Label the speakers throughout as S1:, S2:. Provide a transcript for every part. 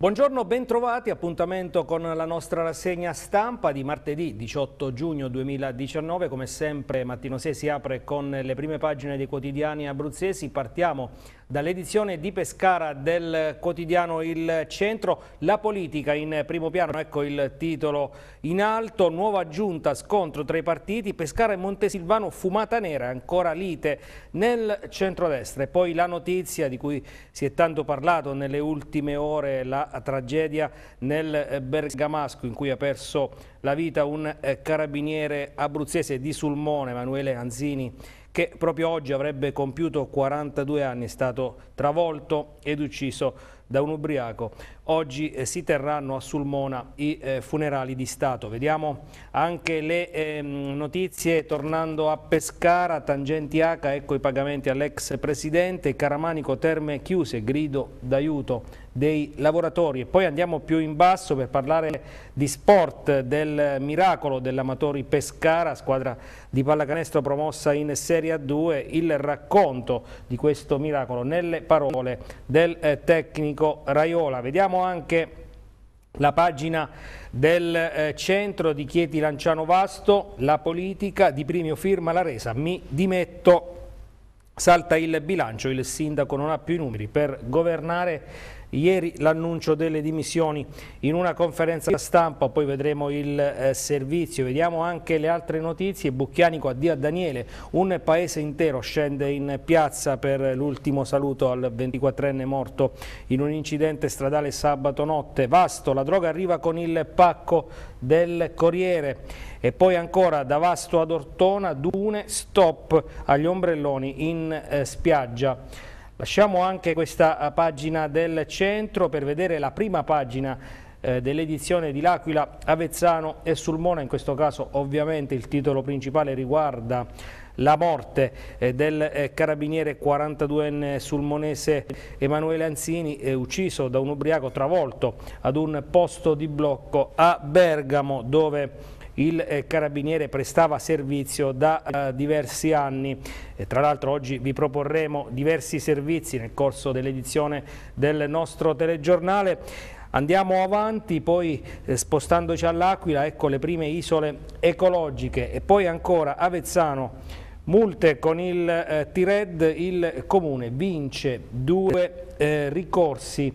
S1: Buongiorno, bentrovati, appuntamento con la nostra rassegna stampa di martedì 18 giugno 2019. Come sempre Mattino 6 si apre con le prime pagine dei quotidiani abruzzesi. Partiamo dall'edizione di Pescara del quotidiano Il Centro. La politica in primo piano, ecco il titolo in alto. Nuova giunta, scontro tra i partiti. Pescara e Montesilvano, fumata nera, ancora lite nel centrodestra. E poi la notizia di cui si è tanto parlato nelle ultime ore, la tragedia nel eh, Bergamasco in cui ha perso la vita un eh, carabiniere abruzzese di Sulmone, Emanuele Anzini, che proprio oggi avrebbe compiuto 42 anni, è stato travolto ed ucciso da un ubriaco. Oggi eh, si terranno a Sulmona i eh, funerali di Stato. Vediamo anche le eh, notizie tornando a Pescara, tangenti H, ecco i pagamenti all'ex presidente, Caramanico terme chiuse, grido d'aiuto dei lavoratori e poi andiamo più in basso per parlare di sport, del miracolo dell'Amatori Pescara, squadra di pallacanestro promossa in Serie A2, il racconto di questo miracolo nelle parole del eh, tecnico Raiola. Vediamo anche la pagina del eh, centro di Chieti Lanciano Vasto, la politica di primio firma la resa, mi dimetto, salta il bilancio, il sindaco non ha più i numeri per governare ieri l'annuncio delle dimissioni in una conferenza stampa, poi vedremo il eh, servizio, vediamo anche le altre notizie, Bucchianico addio a Daniele, un paese intero scende in piazza per l'ultimo saluto al 24enne morto in un incidente stradale sabato notte, Vasto, la droga arriva con il pacco del Corriere e poi ancora da Vasto ad Ortona, Dune, stop agli ombrelloni in eh, spiaggia. Lasciamo anche questa eh, pagina del centro per vedere la prima pagina eh, dell'edizione di L'Aquila, Avezzano e Sulmona, in questo caso ovviamente il titolo principale riguarda la morte eh, del carabiniere 42enne sulmonese Emanuele Anzini, ucciso da un ubriaco travolto ad un posto di blocco a Bergamo dove il eh, carabiniere prestava servizio da eh, diversi anni. E tra l'altro oggi vi proporremo diversi servizi nel corso dell'edizione del nostro telegiornale. Andiamo avanti, poi eh, spostandoci all'Aquila, ecco le prime isole ecologiche e poi ancora Avezzano. Multe con il eh, Tired, il comune vince due eh, ricorsi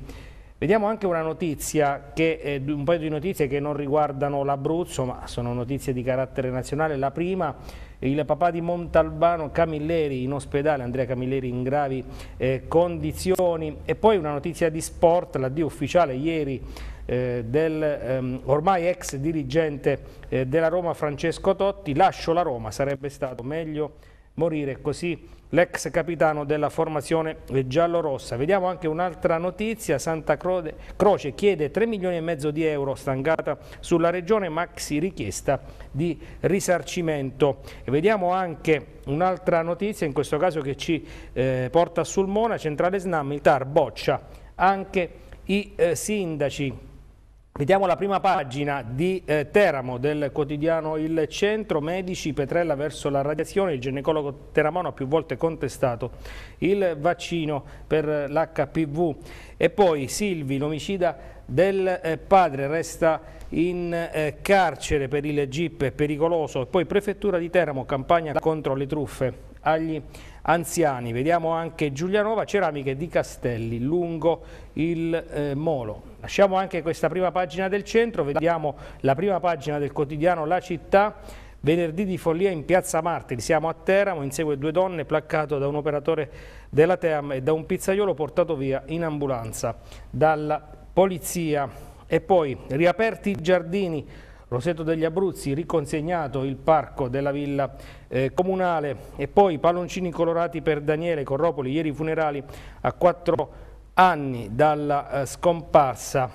S1: Vediamo anche una notizia, che, eh, un paio di notizie che non riguardano l'Abruzzo, ma sono notizie di carattere nazionale. La prima, il papà di Montalbano Camilleri in ospedale, Andrea Camilleri in gravi eh, condizioni. E poi una notizia di sport, l'addio ufficiale ieri eh, del ehm, ormai ex dirigente eh, della Roma Francesco Totti. Lascio la Roma, sarebbe stato meglio morire così l'ex capitano della formazione giallorossa. Vediamo anche un'altra notizia, Santa Croce chiede 3 milioni e mezzo di euro stangata sulla regione, maxi richiesta di risarcimento. E vediamo anche un'altra notizia, in questo caso che ci eh, porta a Sulmona, centrale SNAM, il TAR boccia anche i eh, sindaci Vediamo la prima pagina di eh, Teramo del quotidiano Il Centro, medici Petrella verso la radiazione, il ginecologo teramano ha più volte contestato il vaccino per l'HPV e poi Silvi, l'omicida del eh, padre, resta in eh, carcere per il GIP, pericoloso e poi prefettura di Teramo, campagna contro le truffe agli anziani. Vediamo anche Giulianova, ceramiche di Castelli, lungo il eh, molo. Lasciamo anche questa prima pagina del centro, vediamo la prima pagina del quotidiano La Città. Venerdì di follia in Piazza Martiri, siamo a Teramo, insegue due donne placcato da un operatore della Team e da un pizzaiolo portato via in ambulanza dalla polizia. E poi riaperti i giardini Roseto degli Abruzzi, riconsegnato il parco della villa eh, comunale e poi palloncini colorati per Daniele Corropoli, ieri funerali a quattro anni dalla eh, scomparsa.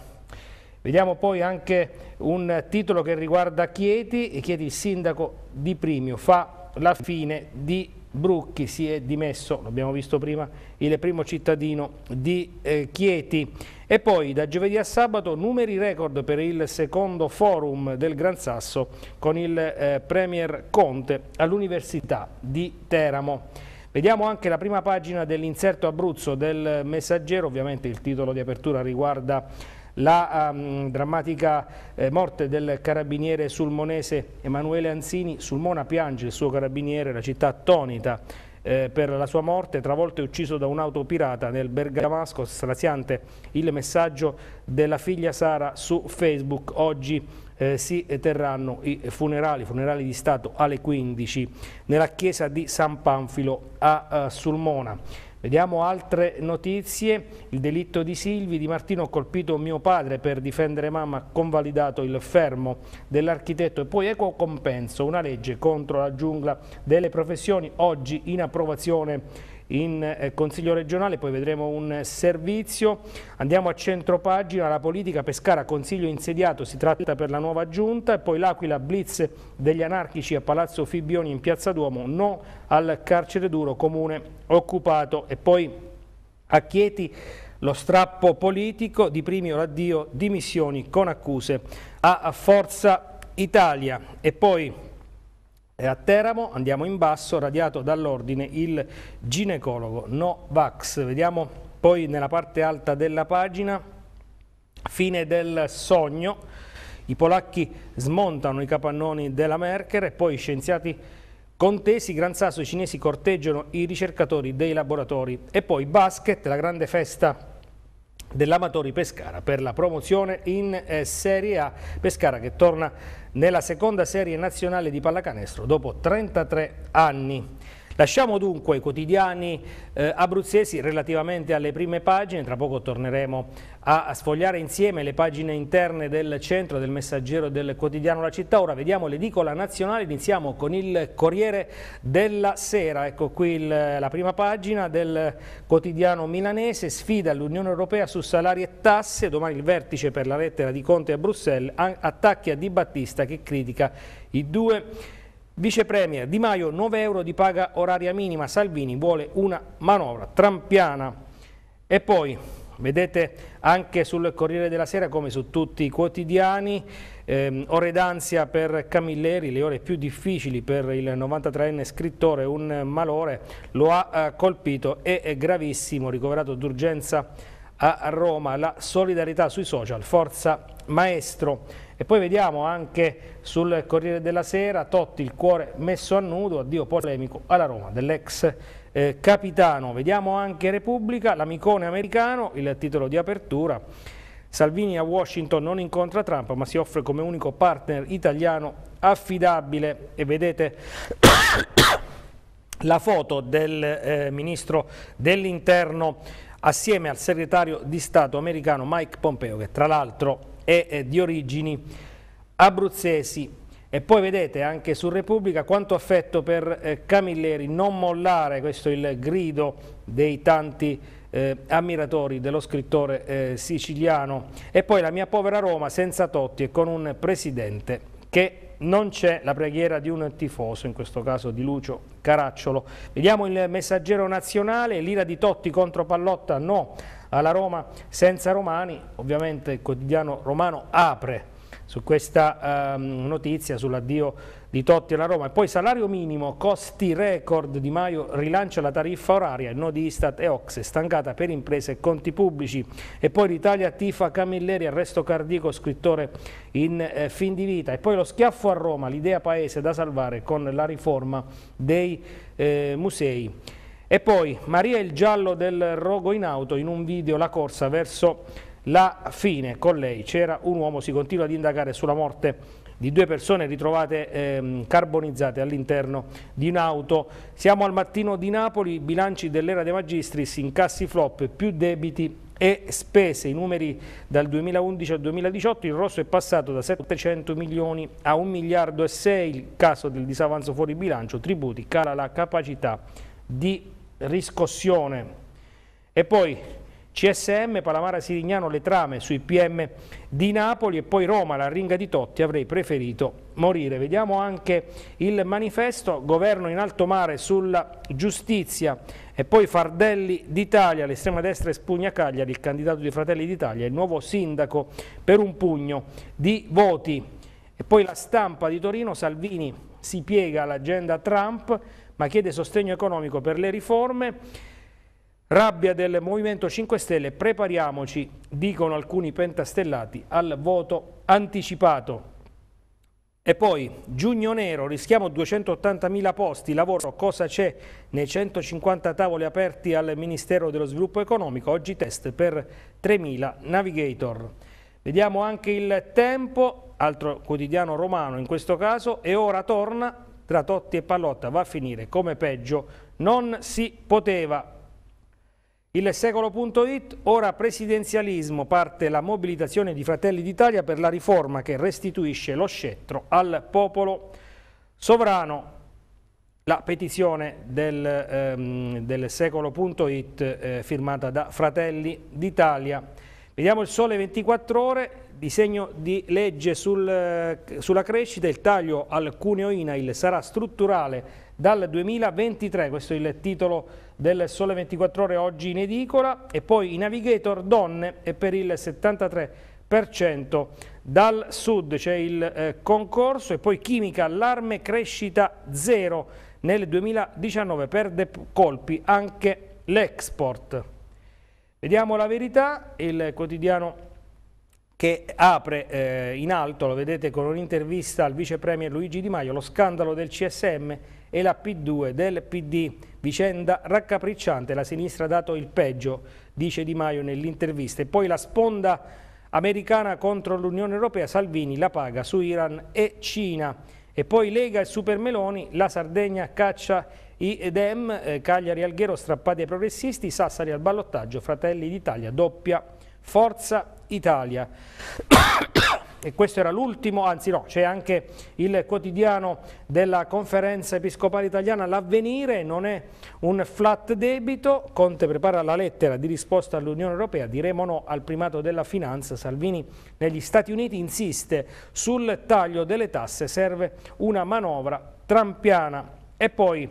S1: Vediamo poi anche un titolo che riguarda Chieti, Chieti il sindaco di Primio fa la fine di Brucchi, si è dimesso, l'abbiamo visto prima, il primo cittadino di eh, Chieti. E poi da giovedì a sabato numeri record per il secondo forum del Gran Sasso con il eh, Premier Conte all'Università di Teramo. Vediamo anche la prima pagina dell'inserto Abruzzo del Messaggero, ovviamente il titolo di apertura riguarda la um, drammatica eh, morte del carabiniere sulmonese Emanuele Anzini, Sulmona piange il suo carabiniere, la città attonita eh, per la sua morte, travolto e ucciso da un'auto pirata nel Bergamasco, straziante il messaggio della figlia Sara su Facebook. Oggi eh, si terranno i funerali, funerali di Stato alle 15 nella chiesa di San Panfilo a, a eh, Sulmona. Vediamo altre notizie, il delitto di Silvi, Di Martino ha colpito mio padre per difendere mamma, convalidato il fermo dell'architetto e poi equo compenso, una legge contro la giungla delle professioni oggi in approvazione in eh, Consiglio regionale, poi vedremo un servizio. Andiamo a centro pagina, la politica Pescara, Consiglio insediato, si tratta per la nuova giunta, e poi l'Aquila Blitz degli anarchici a Palazzo Fibbioni in Piazza Duomo, no al carcere duro comune occupato e poi a Chieti lo strappo politico di primi o l'addio dimissioni con accuse a Forza Italia e poi e a Teramo andiamo in basso, radiato dall'ordine il ginecologo No Vax. Vediamo poi nella parte alta della pagina, fine del sogno, i polacchi smontano i capannoni della Merkel e poi scienziati contesi, Gran Sasso, i cinesi corteggiano i ricercatori dei laboratori e poi basket, la grande festa dell'Amatori Pescara per la promozione in eh, Serie A. Pescara che torna nella seconda serie nazionale di pallacanestro dopo 33 anni. Lasciamo dunque i quotidiani eh, abruzzesi relativamente alle prime pagine, tra poco torneremo a sfogliare insieme le pagine interne del centro, del messaggero del quotidiano La Città, ora vediamo l'edicola nazionale, iniziamo con il Corriere della Sera, ecco qui il, la prima pagina del quotidiano milanese, sfida l'Unione Europea su salari e tasse, domani il vertice per la lettera di Conte a Bruxelles, attacchi a Di Battista che critica i due Vice Premier Di Maio 9 euro di paga oraria minima, Salvini vuole una manovra trampiana. E poi vedete anche sul Corriere della Sera come su tutti i quotidiani, ehm, ore d'ansia per Camilleri, le ore più difficili per il 93enne scrittore, un malore lo ha eh, colpito e è gravissimo, ricoverato d'urgenza a Roma, la solidarietà sui social, forza maestro. E poi vediamo anche sul Corriere della Sera, Totti il cuore messo a nudo, addio polemico alla Roma dell'ex eh, capitano. Vediamo anche Repubblica, l'amicone americano, il titolo di apertura. Salvini a Washington non incontra Trump ma si offre come unico partner italiano affidabile e vedete la foto del eh, ministro dell'interno assieme al segretario di Stato americano Mike Pompeo che tra l'altro e di origini abruzzesi. E poi vedete anche su Repubblica quanto affetto per eh, Camilleri, non mollare, questo è il grido dei tanti eh, ammiratori dello scrittore eh, siciliano. E poi la mia povera Roma senza Totti e con un presidente che non c'è la preghiera di un tifoso, in questo caso di Lucio Caracciolo. Vediamo il messaggero nazionale, l'ira di Totti contro Pallotta, no alla Roma senza romani, ovviamente il quotidiano romano apre su questa ehm, notizia sull'addio di Totti alla Roma. E poi salario minimo, costi record di Maio, rilancia la tariffa oraria, il no di Istat e Ox, stancata per imprese e conti pubblici. E poi l'Italia tifa Camilleri, arresto cardico, scrittore in eh, fin di vita. E poi lo schiaffo a Roma, l'idea paese da salvare con la riforma dei eh, musei. E poi Maria il giallo del rogo in auto in un video la corsa verso la fine. Con lei c'era un uomo, si continua ad indagare sulla morte di due persone ritrovate ehm, carbonizzate all'interno di un'auto. Siamo al mattino di Napoli, bilanci dell'era dei magistris, incassi flop, più debiti e spese. I numeri dal 2011 al 2018, il rosso è passato da 700 milioni a 1 miliardo e 6, il caso del disavanzo fuori bilancio, tributi, cala la capacità di riscossione. E poi CSM, Palamara Sirignano, le trame sui PM di Napoli e poi Roma, la ringa di Totti, avrei preferito morire. Vediamo anche il manifesto, governo in alto mare sulla giustizia e poi Fardelli d'Italia, l'estrema destra Spugna Cagliari, il candidato di Fratelli d'Italia, il nuovo sindaco per un pugno di voti. E poi la stampa di Torino, Salvini si piega all'agenda Trump, ma chiede sostegno economico per le riforme. Rabbia del Movimento 5 Stelle, prepariamoci, dicono alcuni pentastellati, al voto anticipato. E poi, giugno nero, rischiamo 280.000 posti, lavoro, cosa c'è nei 150 tavoli aperti al Ministero dello Sviluppo Economico, oggi test per 3.000 navigator. Vediamo anche il tempo, altro quotidiano romano in questo caso, e ora torna tra Totti e Pallotta va a finire come peggio non si poteva. Il secolo.it, ora presidenzialismo, parte la mobilitazione di Fratelli d'Italia per la riforma che restituisce lo scettro al popolo sovrano. La petizione del, ehm, del secolo.it eh, firmata da Fratelli d'Italia. Vediamo il sole 24 ore, disegno di legge sul, eh, sulla crescita, il taglio al cuneo INAIL sarà strutturale dal 2023, questo è il titolo del Sole 24 Ore oggi in edicola, e poi i Navigator donne e per il 73% dal sud c'è il eh, concorso e poi chimica allarme crescita zero nel 2019 perde colpi anche l'export. Vediamo la verità, il quotidiano che apre eh, in alto, lo vedete con un'intervista al vice premier Luigi Di Maio, lo scandalo del CSM e la P2 del PD, vicenda raccapricciante, la sinistra ha dato il peggio, dice Di Maio nell'intervista, e poi la sponda americana contro l'Unione Europea, Salvini la paga su Iran e Cina, e poi Lega e Super Meloni, la Sardegna caccia i Dem, eh, Cagliari Alghero strappati ai progressisti, Sassari al ballottaggio, Fratelli d'Italia doppia forza Italia. e questo era l'ultimo, anzi no, c'è anche il quotidiano della conferenza episcopale italiana L'avvenire, non è un flat debito, Conte prepara la lettera di risposta all'Unione Europea, diremo no al primato della finanza, Salvini negli Stati Uniti insiste sul taglio delle tasse, serve una manovra trampiana e poi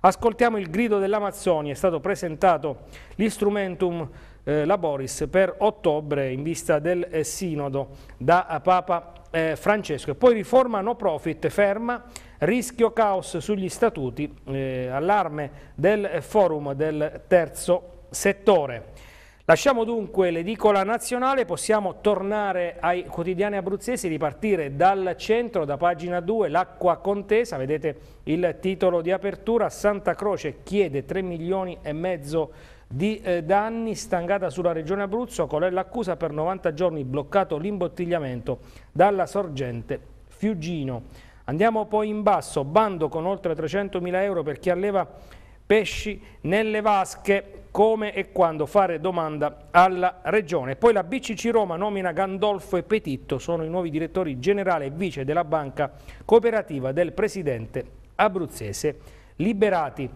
S1: ascoltiamo il grido dell'Amazzonia, è stato presentato l'istrumentum eh, Laboris per ottobre in vista del eh, sinodo da Papa eh, Francesco. E poi riforma no profit ferma, rischio caos sugli statuti, eh, allarme del eh, forum del terzo settore. Lasciamo dunque l'edicola nazionale, possiamo tornare ai quotidiani abruzzesi, ripartire dal centro, da pagina 2, l'acqua contesa, vedete il titolo di apertura, Santa Croce chiede 3 milioni e mezzo di di eh, danni, stangata sulla regione Abruzzo, qual è l'accusa per 90 giorni bloccato l'imbottigliamento dalla sorgente Fiugino. Andiamo poi in basso, bando con oltre 300.000 euro per chi alleva pesci nelle vasche, come e quando fare domanda alla Regione. Poi la BCC Roma nomina Gandolfo e Petitto, sono i nuovi direttori generale e vice della banca cooperativa del presidente abruzzese Liberati.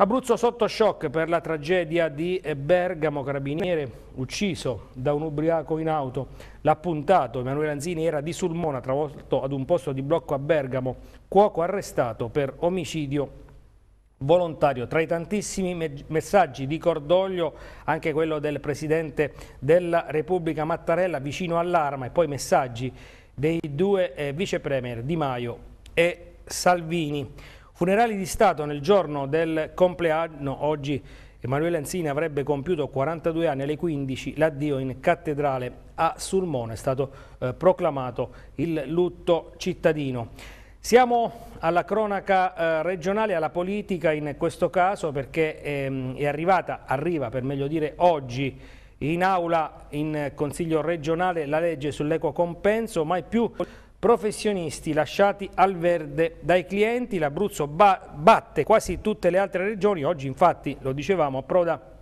S1: Abruzzo sotto shock per la tragedia di Bergamo, carabiniere ucciso da un ubriaco in auto. L'ha puntato, Emanuele Anzini era di Sulmona, travolto ad un posto di blocco a Bergamo, cuoco arrestato per omicidio volontario. Tra i tantissimi messaggi di cordoglio anche quello del Presidente della Repubblica Mattarella vicino all'arma e poi messaggi dei due eh, vicepremier Di Maio e Salvini. Funerali di Stato nel giorno del compleanno, oggi Emanuele Anzini avrebbe compiuto 42 anni alle 15, l'addio in cattedrale a Sulmone, è stato eh, proclamato il lutto cittadino. Siamo alla cronaca eh, regionale, alla politica in questo caso perché ehm, è arrivata, arriva per meglio dire oggi, in aula in Consiglio regionale la legge sull'equo compenso, mai più professionisti lasciati al verde dai clienti. L'Abruzzo ba batte quasi tutte le altre regioni, oggi infatti, lo dicevamo, approda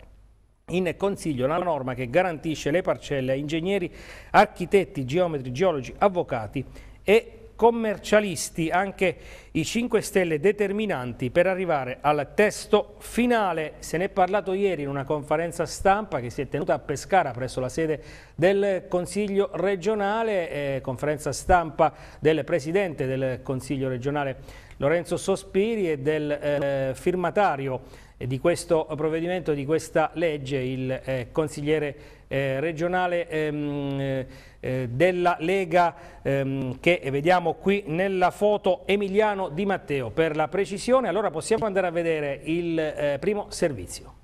S1: in consiglio la norma che garantisce le parcelle a ingegneri, architetti, geometri, geologi, avvocati e commercialisti, anche i 5 Stelle determinanti per arrivare al testo finale. Se ne è parlato ieri in una conferenza stampa che si è tenuta a Pescara presso la sede del Consiglio regionale, eh, conferenza stampa del Presidente del Consiglio regionale Lorenzo Sospiri e del eh, firmatario di questo provvedimento, di questa legge, il eh, consigliere eh, regionale ehm, eh, della Lega ehm, che vediamo qui nella foto Emiliano Di Matteo per la precisione. Allora possiamo andare a vedere il eh, primo servizio.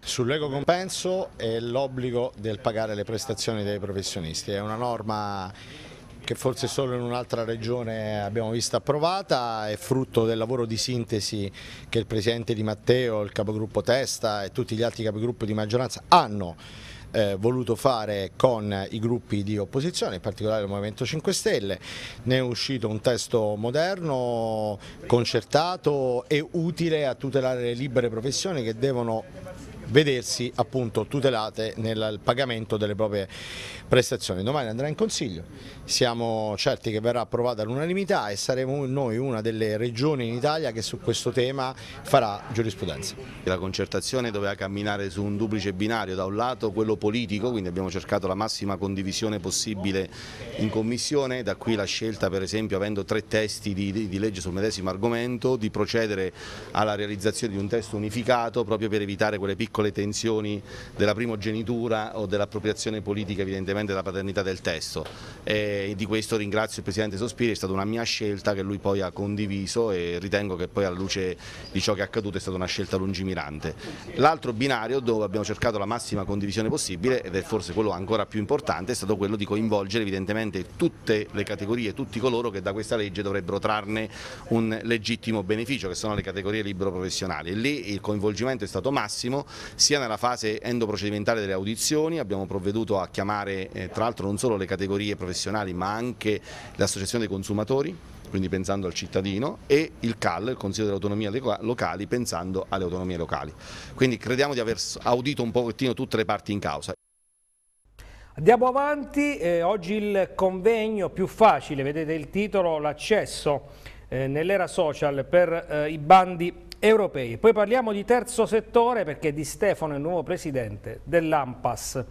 S2: Sull'eco compenso è l'obbligo del pagare le prestazioni dei professionisti, è una norma che forse solo in un'altra regione abbiamo visto approvata, è frutto del lavoro di sintesi che il Presidente Di Matteo, il Capogruppo Testa e tutti gli altri Capigruppo di maggioranza hanno eh, voluto fare con i gruppi di opposizione, in particolare il Movimento 5 Stelle. Ne è uscito un testo moderno, concertato e utile a tutelare le libere professioni che devono vedersi appunto tutelate nel pagamento delle proprie prestazioni. Domani andrà in consiglio, siamo certi che verrà approvata all'unanimità e saremo noi una delle regioni in Italia che su questo tema farà giurisprudenza. La concertazione doveva camminare su un duplice binario, da un lato quello politico, quindi abbiamo cercato la massima condivisione possibile in Commissione, da qui la scelta per esempio avendo tre testi di, di, di legge sul medesimo argomento di procedere alla realizzazione di un testo unificato proprio per evitare quelle piccole tensioni della primogenitura o dell'appropriazione politica evidentemente della paternità del testo. E e di questo ringrazio il Presidente Sospiri, è stata una mia scelta che lui poi ha condiviso e ritengo che poi alla luce di ciò che è accaduto è stata una scelta lungimirante. L'altro binario dove abbiamo cercato la massima condivisione possibile ed è forse quello ancora più importante è stato quello di coinvolgere evidentemente tutte le categorie, tutti coloro che da questa legge dovrebbero trarne un legittimo beneficio che sono le categorie libero professionali e lì il coinvolgimento è stato massimo sia nella fase endoprocedimentale delle audizioni, abbiamo provveduto a chiamare eh, tra l'altro non solo le categorie professionali professionali ma anche l'associazione dei consumatori quindi pensando al cittadino, e il CAL, il Consiglio delle Autonomie Locali, pensando alle autonomie locali. Quindi crediamo di aver audito un pochettino tutte le parti in causa.
S1: Andiamo avanti, eh, oggi il convegno più facile, vedete il titolo, l'accesso eh, nell'era social per eh, i bandi europei. Poi parliamo di terzo settore perché è di Stefano il nuovo presidente dell'AMPAS.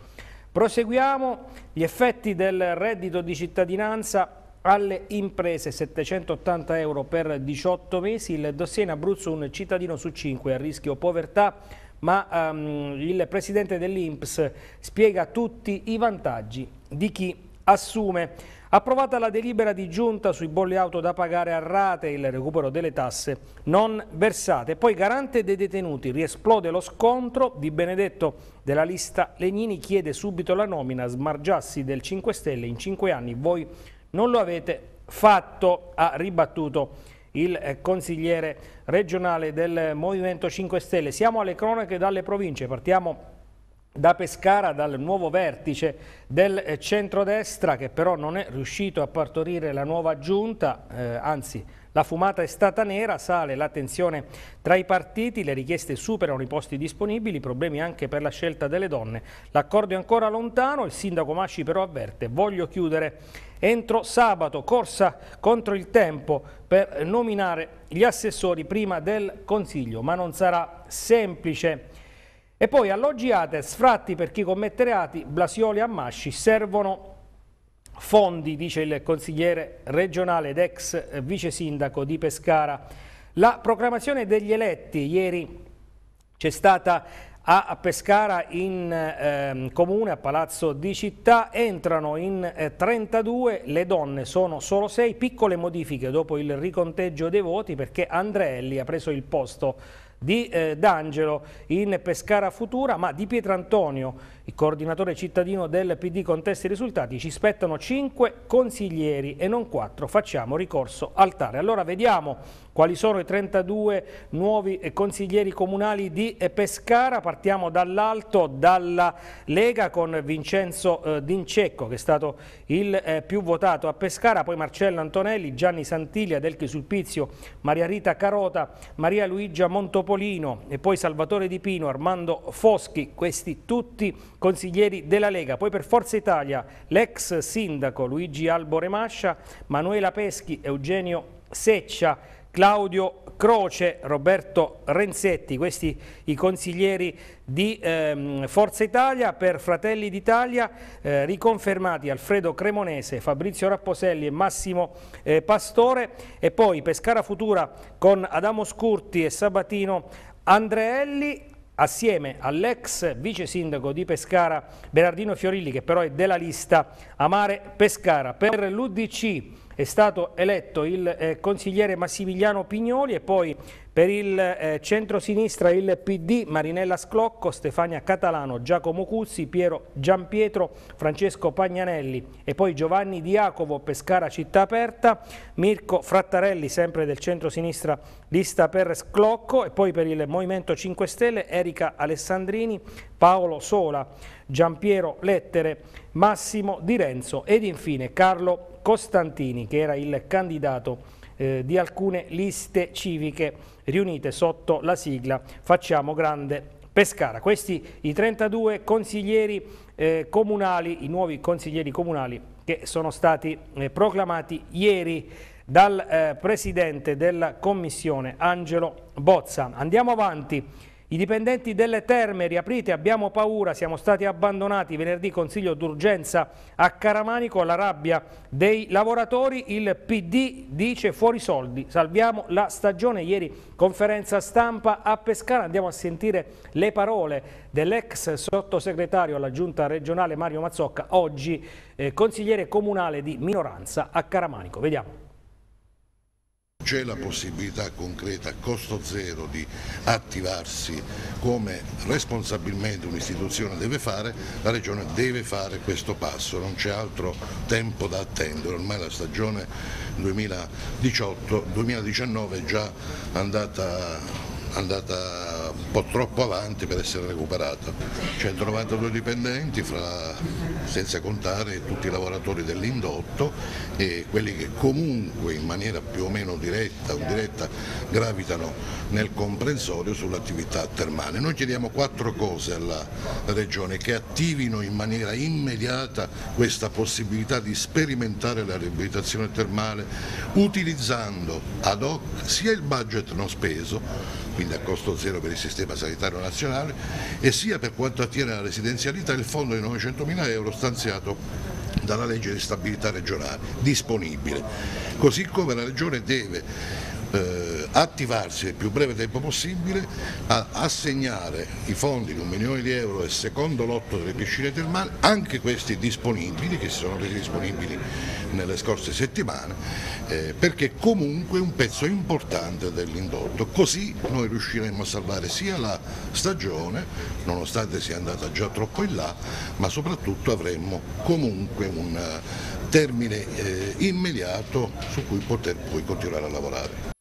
S1: Proseguiamo gli effetti del reddito di cittadinanza alle imprese 780 euro per 18 mesi, il dossier in Abruzzo un cittadino su 5 a rischio povertà, ma um, il presidente dell'Inps spiega tutti i vantaggi di chi assume. Approvata la delibera di giunta sui bolli auto da pagare a rate e il recupero delle tasse non versate. Poi garante dei detenuti, riesplode lo scontro di Benedetto della lista Legnini chiede subito la nomina Smargiassi del 5 Stelle in 5 anni. Voi non lo avete fatto, ha ribattuto il eh, consigliere regionale del Movimento 5 Stelle. Siamo alle cronache dalle province, partiamo da Pescara dal nuovo vertice del eh, centrodestra che però non è riuscito a partorire la nuova giunta, eh, anzi la fumata è stata nera, sale la tensione tra i partiti, le richieste superano i posti disponibili, problemi anche per la scelta delle donne. L'accordo è ancora lontano, il sindaco Masci però avverte, voglio chiudere entro sabato, corsa contro il tempo per nominare gli assessori prima del Consiglio, ma non sarà semplice e poi alloggiate, sfratti per chi commette reati, Blasioli a Masci, servono fondi, dice il consigliere regionale ed ex vice sindaco di Pescara. La proclamazione degli eletti ieri c'è stata a Pescara in eh, comune, a Palazzo di Città, entrano in eh, 32, le donne sono solo 6, piccole modifiche dopo il riconteggio dei voti perché Andreelli ha preso il posto di eh, D'Angelo in Pescara Futura, ma di Pietrantonio, il coordinatore cittadino del PD contesta i risultati, ci spettano 5 consiglieri e non 4, facciamo ricorso altare. Allora vediamo quali sono i 32 nuovi eh, consiglieri comunali di eh, Pescara, partiamo dall'alto, dalla Lega con Vincenzo eh, D'Incecco che è stato il eh, più votato a Pescara, poi Marcello Antonelli, Gianni Santiglia, Delchi Sulpizio, Maria Rita Carota, Maria Luigia Montopello, Topolino e poi Salvatore Di Pino, Armando Foschi, questi tutti consiglieri della Lega. Poi per Forza Italia l'ex sindaco Luigi Albo Remascia, Manuela Peschi, Eugenio Seccia, Claudio Croce, Roberto Renzetti, questi i consiglieri di ehm, Forza Italia per Fratelli d'Italia, eh, riconfermati Alfredo Cremonese, Fabrizio Rapposelli e Massimo eh, Pastore e poi Pescara Futura con Adamo Scurti e Sabatino Andreelli assieme all'ex vice sindaco di Pescara Bernardino Fiorilli che però è della lista Amare Pescara per l'UDC è stato eletto il eh, consigliere Massimiliano Pignoli e poi per il eh, centro-sinistra il PD, Marinella Sclocco, Stefania Catalano, Giacomo Cuzzi, Piero Giampietro, Francesco Pagnanelli e poi Giovanni Diacovo, Pescara Città Aperta, Mirko Frattarelli, sempre del centro-sinistra, lista per Sclocco e poi per il Movimento 5 Stelle, Erika Alessandrini, Paolo Sola, Giampiero Lettere, Massimo Di Renzo ed infine Carlo Costantini che era il candidato eh, di alcune liste civiche riunite sotto la sigla Facciamo Grande Pescara. Questi i 32 consiglieri eh, comunali, i nuovi consiglieri comunali che sono stati eh, proclamati ieri dal eh, Presidente della Commissione Angelo Bozza. Andiamo avanti. I dipendenti delle terme, riaprite, abbiamo paura, siamo stati abbandonati. Venerdì consiglio d'urgenza a Caramanico, alla rabbia dei lavoratori, il PD dice fuori soldi, salviamo la stagione. Ieri conferenza stampa a Pescara, andiamo a sentire le parole dell'ex sottosegretario alla giunta regionale Mario Mazzocca, oggi eh, consigliere comunale di minoranza a Caramanico. Vediamo.
S3: C'è la possibilità concreta a costo zero di attivarsi come responsabilmente un'istituzione deve fare, la Regione deve fare questo passo, non c'è altro tempo da attendere, ormai la stagione 2018-2019 è già andata andata un po' troppo avanti per essere recuperata. 192 cioè, dipendenti, fra, senza contare tutti i lavoratori dell'indotto e quelli che comunque in maniera più o meno diretta o indiretta gravitano nel comprensorio sull'attività termale. Noi chiediamo quattro cose alla Regione che attivino in maniera immediata questa possibilità di sperimentare la riabilitazione termale utilizzando ad hoc sia il budget non speso quindi a costo zero per il sistema sanitario nazionale, e sia per quanto attiene alla residenzialità il fondo di 900.000 euro stanziato dalla legge di stabilità regionale disponibile, così come la Regione deve eh, attivarsi nel più breve tempo possibile a assegnare i fondi di un milione di euro e secondo lotto delle piscine termali, anche questi disponibili, che si sono resi disponibili nelle scorse settimane, eh, perché comunque è un pezzo importante dell'indotto. Così noi riusciremo a salvare sia la stagione, nonostante sia andata già troppo in là, ma soprattutto avremmo comunque un eh, termine eh, immediato su cui poter poi continuare a lavorare.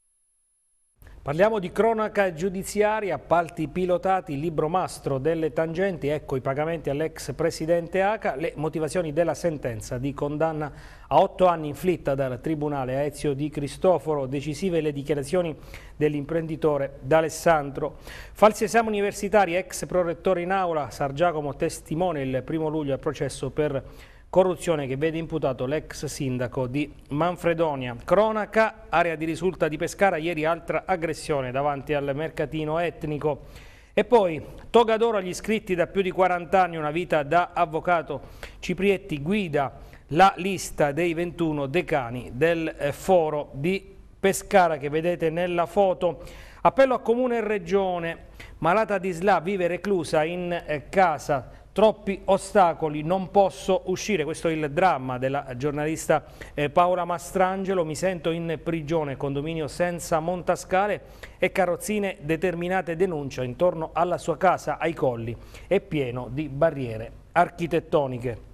S1: Parliamo di cronaca giudiziaria, appalti pilotati, libro mastro delle tangenti, ecco i pagamenti all'ex presidente Aca, le motivazioni della sentenza di condanna a otto anni inflitta dal Tribunale a Ezio Di Cristoforo, decisive le dichiarazioni dell'imprenditore D'Alessandro. Falsi esami universitari, ex prorettore in aula, Sargiacomo testimone il primo luglio al processo per corruzione che vede imputato l'ex sindaco di Manfredonia. Cronaca, area di risulta di Pescara, ieri altra aggressione davanti al mercatino etnico. E poi, Togadoro agli iscritti da più di 40 anni, una vita da avvocato. Ciprietti guida la lista dei 21 decani del eh, foro di Pescara che vedete nella foto. Appello a Comune e Regione, malata di SLA vive reclusa in eh, casa troppi ostacoli, non posso uscire. Questo è il dramma della giornalista eh, Paola Mastrangelo, mi sento in prigione, condominio senza montascale e carrozzine determinate denuncia intorno alla sua casa ai colli e pieno di barriere architettoniche.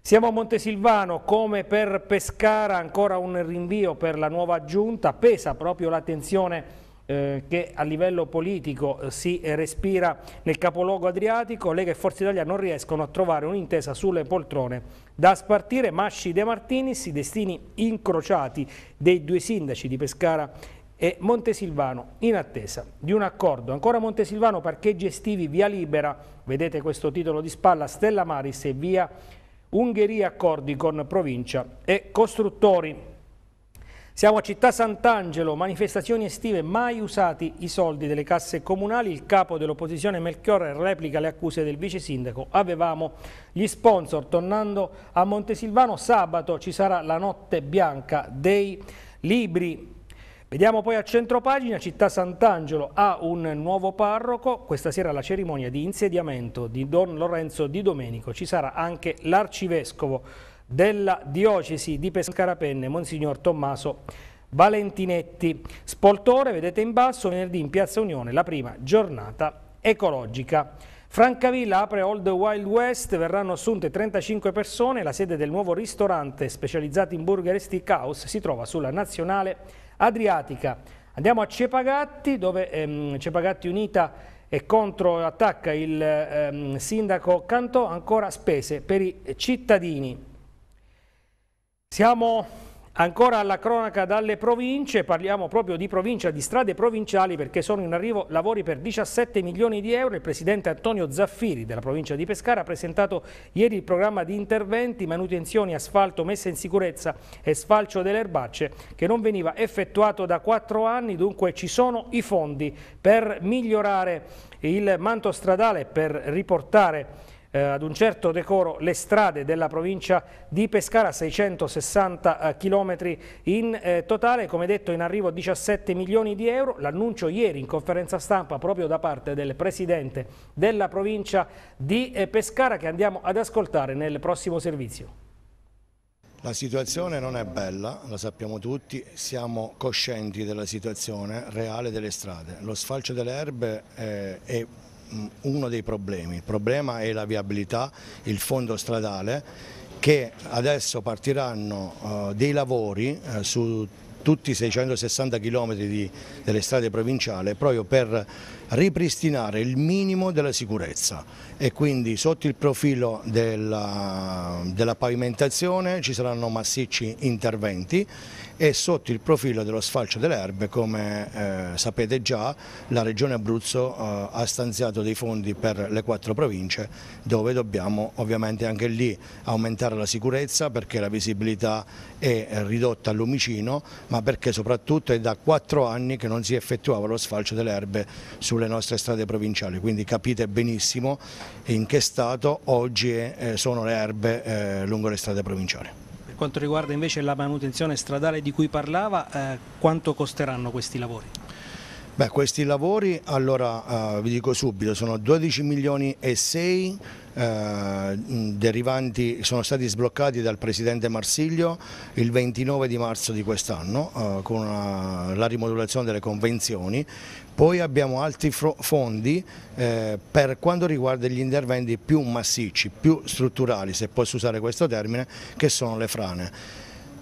S1: Siamo a Montesilvano, come per Pescara ancora un rinvio per la nuova giunta, pesa proprio l'attenzione tensione eh, che a livello politico eh, si respira nel capoluogo adriatico, Lega e Forza Italia non riescono a trovare un'intesa sulle poltrone da spartire, Masci De Martinis, i destini incrociati dei due sindaci di Pescara e Montesilvano in attesa di un accordo. Ancora Montesilvano, parcheggi estivi, via libera, vedete questo titolo di spalla, Stella Maris e via Ungheria accordi con provincia e costruttori. Siamo a Città Sant'Angelo, manifestazioni estive, mai usati i soldi delle casse comunali. Il capo dell'opposizione Melchiorre replica le accuse del vice sindaco. Avevamo gli sponsor. Tornando a Montesilvano, sabato ci sarà la notte bianca dei libri. Vediamo poi a centropagina, Città Sant'Angelo ha un nuovo parroco, questa sera la cerimonia di insediamento di Don Lorenzo Di Domenico, ci sarà anche l'arcivescovo della diocesi di Pescarapenne, Monsignor Tommaso Valentinetti. Spoltore, vedete in basso, venerdì in Piazza Unione, la prima giornata ecologica. Francavilla apre Old Wild West, verranno assunte 35 persone, la sede del nuovo ristorante specializzato in burger e steakhouse si trova sulla nazionale adriatica. Andiamo a Cepagatti, dove ehm, Cepagatti Unita e attacca il ehm, sindaco Cantò, ancora spese per i cittadini. Siamo ancora alla cronaca dalle province, parliamo proprio di provincia, di strade provinciali perché sono in arrivo lavori per 17 milioni di euro. Il presidente Antonio Zaffiri della provincia di Pescara ha presentato ieri il programma di interventi, manutenzioni, asfalto, messa in sicurezza e sfalcio delle erbacce che non veniva effettuato da 4 anni, dunque ci sono i fondi per migliorare il manto stradale, per riportare eh, ad un certo decoro le strade della provincia di Pescara, 660 km eh, in eh, totale, come detto in arrivo 17 milioni di euro, l'annuncio ieri in conferenza stampa proprio da parte del Presidente della provincia di eh, Pescara che andiamo ad ascoltare nel prossimo servizio.
S4: La situazione non è bella, la sappiamo tutti, siamo coscienti della situazione reale delle strade. Lo sfalcio delle erbe eh, è, è Mm, uno dei problemi, il problema è la viabilità, il fondo stradale che adesso partiranno eh, dei lavori eh, su tutti i 660 km di, delle strade provinciali proprio per ripristinare il minimo della sicurezza e quindi sotto il profilo della, della pavimentazione ci saranno massicci interventi e sotto il profilo dello sfalcio delle erbe come eh, sapete già la Regione Abruzzo eh, ha stanziato dei fondi per le quattro province dove dobbiamo ovviamente anche lì aumentare la sicurezza perché la visibilità è ridotta al lumicino ma perché soprattutto è da quattro anni che non si effettuava lo sfalcio delle erbe sulle nostre strade provinciali quindi capite benissimo in che stato oggi eh, sono le erbe eh, lungo le strade provinciali
S1: quanto riguarda invece la manutenzione stradale di cui parlava, eh, quanto costeranno questi lavori?
S4: Beh, questi lavori, allora eh, vi dico subito, sono 12 milioni e 6 eh, derivanti, sono stati sbloccati dal Presidente Marsiglio il 29 di marzo di quest'anno eh, con una, la rimodulazione delle convenzioni, poi abbiamo altri fondi eh, per quanto riguarda gli interventi più massicci, più strutturali, se posso usare questo termine, che sono le frane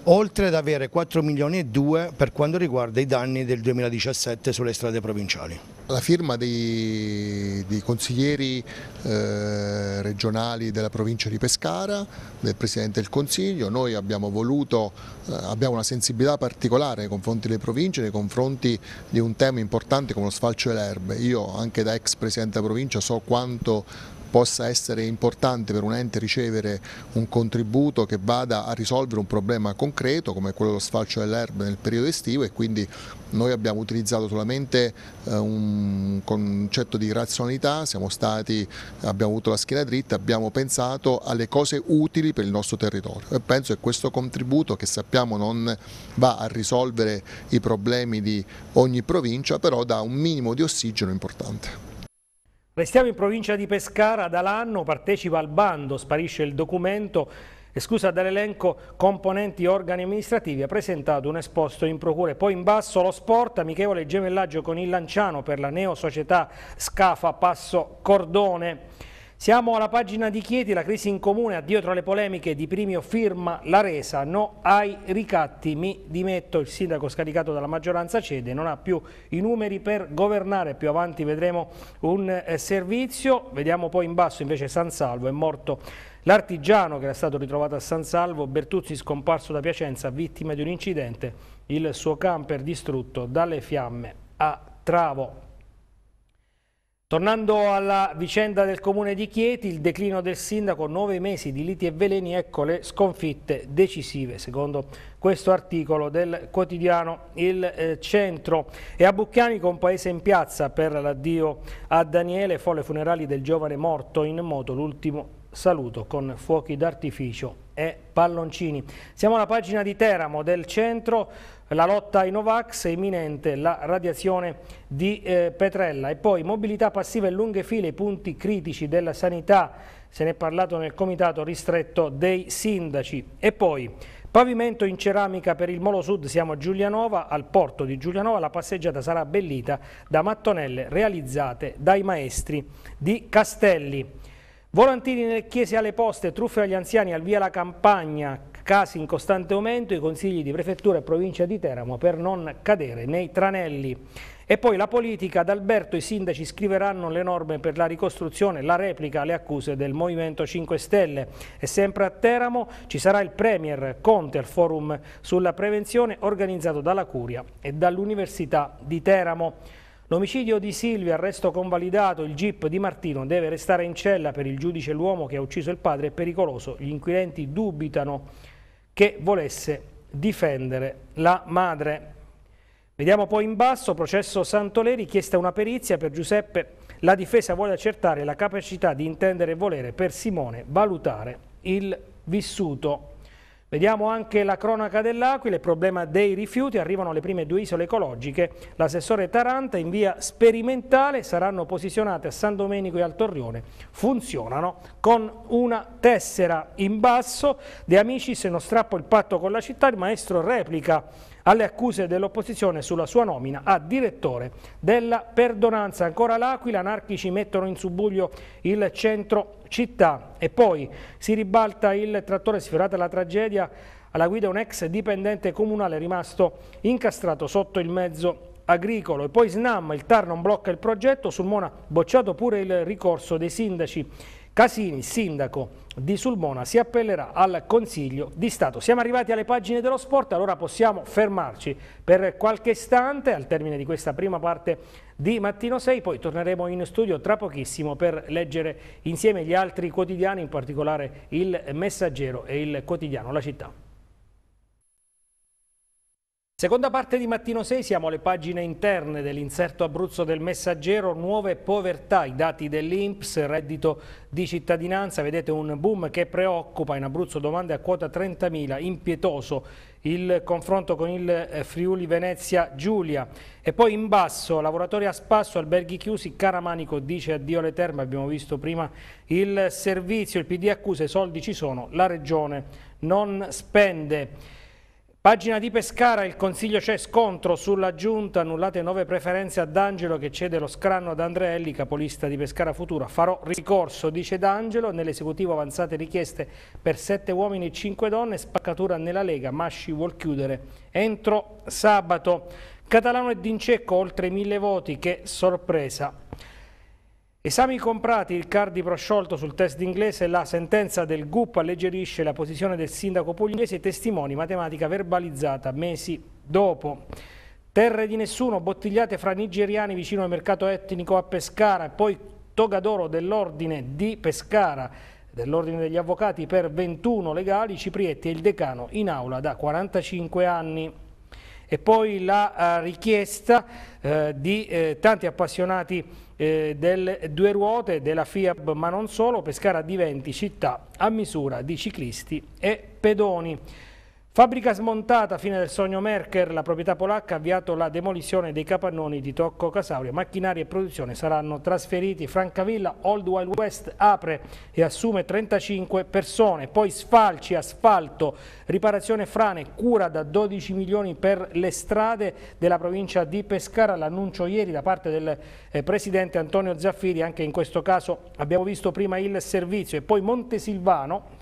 S4: oltre ad avere 4 milioni e 2 per quanto riguarda i danni del 2017
S2: sulle strade provinciali. La firma dei, dei consiglieri eh, regionali della provincia di Pescara, del Presidente del Consiglio, noi abbiamo voluto, eh, abbiamo una sensibilità particolare nei confronti delle province, nei confronti di un tema importante come lo sfalcio delle erbe. Io anche da ex Presidente della provincia so quanto possa essere importante per un ente ricevere un contributo che vada a risolvere un problema concreto come quello dello sfalcio dell'erba nel periodo estivo e quindi noi abbiamo utilizzato solamente eh, un concetto di razionalità, stati, abbiamo avuto la schiena dritta, abbiamo pensato alle cose utili per il nostro territorio e penso che questo contributo che sappiamo non va a risolvere i problemi di ogni provincia però dà un minimo di ossigeno importante.
S1: Restiamo in provincia di Pescara, da Lanno partecipa al bando, sparisce il documento, esclusa dall'elenco componenti organi amministrativi, ha presentato un esposto in procure. Poi in basso lo sport, amichevole gemellaggio con il Lanciano per la neo società Scafa Passo Cordone. Siamo alla pagina di Chieti, la crisi in comune, addio tra le polemiche di Primio firma la resa, no ai ricatti, mi dimetto, il sindaco scaricato dalla maggioranza cede, non ha più i numeri per governare, più avanti vedremo un eh, servizio, vediamo poi in basso invece San Salvo, è morto l'artigiano che era stato ritrovato a San Salvo, Bertuzzi scomparso da Piacenza, vittima di un incidente, il suo camper distrutto dalle fiamme a Travo. Tornando alla vicenda del comune di Chieti, il declino del sindaco, nove mesi di liti e veleni, ecco le sconfitte decisive, secondo questo articolo del quotidiano Il eh, Centro. E a Bucchiani con Paese in piazza per l'addio a Daniele, folle funerali del giovane morto in moto, l'ultimo saluto con fuochi d'artificio e palloncini. Siamo alla pagina di Teramo del Centro, la lotta ai Novax è imminente la radiazione di eh, Petrella e poi mobilità passiva e lunghe file, i punti critici della sanità, se ne è parlato nel comitato ristretto dei sindaci e poi Pavimento in ceramica per il Molo Sud, siamo a Giulianova, al porto di Giulianova, la passeggiata sarà abbellita da mattonelle realizzate dai maestri di Castelli. Volantini nelle chiese alle poste, truffe agli anziani al via la campagna, Casi in costante aumento, i consigli di prefettura e provincia di Teramo per non cadere nei tranelli. E poi la politica, ad Alberto i sindaci scriveranno le norme per la ricostruzione, la replica alle accuse del Movimento 5 Stelle. E sempre a Teramo ci sarà il Premier Conte al forum sulla prevenzione organizzato dalla Curia e dall'Università di Teramo. L'omicidio di Silvia, arresto convalidato, il GIP di Martino deve restare in cella per il giudice l'uomo che ha ucciso il padre è pericoloso. Gli inquirenti dubitano che volesse difendere la madre. Vediamo poi in basso, processo Santoleri, richiesta una perizia per Giuseppe, la difesa vuole accertare la capacità di intendere e volere per Simone valutare il vissuto. Vediamo anche la cronaca dell'Aquila, il problema dei rifiuti, arrivano le prime due isole ecologiche, l'assessore Taranta in via sperimentale saranno posizionate a San Domenico e al Torrione, funzionano con una tessera in basso, De Amicis non strappo il patto con la città, il maestro replica alle accuse dell'opposizione sulla sua nomina a direttore della perdonanza. Ancora l'Aquila, anarchici mettono in subbuglio il centro città e poi si ribalta il trattore, sfiorata la tragedia, alla guida un ex dipendente comunale rimasto incastrato sotto il mezzo agricolo e poi Snam, il TAR non blocca il progetto, sul Mona bocciato pure il ricorso dei sindaci Casini, sindaco di Sulmona, si appellerà al Consiglio di Stato. Siamo arrivati alle pagine dello sport, allora possiamo fermarci per qualche istante al termine di questa prima parte di Mattino 6, poi torneremo in studio tra pochissimo per leggere insieme gli altri quotidiani, in particolare il Messaggero e il quotidiano La Città. Seconda parte di Mattino 6, siamo alle pagine interne dell'inserto Abruzzo del Messaggero, nuove povertà, i dati dell'Inps, reddito di cittadinanza, vedete un boom che preoccupa, in Abruzzo domande a quota 30.000, impietoso il confronto con il eh, Friuli Venezia Giulia e poi in basso lavoratori a spasso, alberghi chiusi, Caramanico dice addio alle terme, abbiamo visto prima il servizio, il PD accusa i soldi ci sono, la regione non spende. Pagina di Pescara, il Consiglio c'è scontro sulla Giunta, annullate nove preferenze ad Angelo che cede lo scranno ad Andreelli, capolista di Pescara Futura. Farò ricorso, dice D'Angelo, nell'esecutivo avanzate richieste per sette uomini e cinque donne, spaccatura nella Lega, Masci vuol chiudere entro sabato. Catalano e Dincecco oltre mille voti, che sorpresa. Esami comprati, il Cardi prosciolto sul test d'inglese, la sentenza del GUP alleggerisce la posizione del sindaco pugliese e testimoni, matematica verbalizzata mesi dopo. Terre di nessuno, bottigliate fra nigeriani vicino al mercato etnico a Pescara e poi Togadoro dell'Ordine di Pescara, dell'Ordine degli Avvocati per 21 legali, Ciprietti e il decano in aula da 45 anni e poi la eh, richiesta eh, di eh, tanti appassionati eh, delle due ruote della FIAB, ma non solo, Pescara diventi città a misura di ciclisti e pedoni. Fabbrica smontata, fine del sogno Merker, la proprietà polacca ha avviato la demolizione dei capannoni di Tocco Casauria, macchinari e produzione saranno trasferiti, Francavilla Old Wild West apre e assume 35 persone, poi sfalci, asfalto, riparazione frane, cura da 12 milioni per le strade della provincia di Pescara, l'annuncio ieri da parte del eh, presidente Antonio Zaffiri, anche in questo caso abbiamo visto prima il servizio e poi Montesilvano,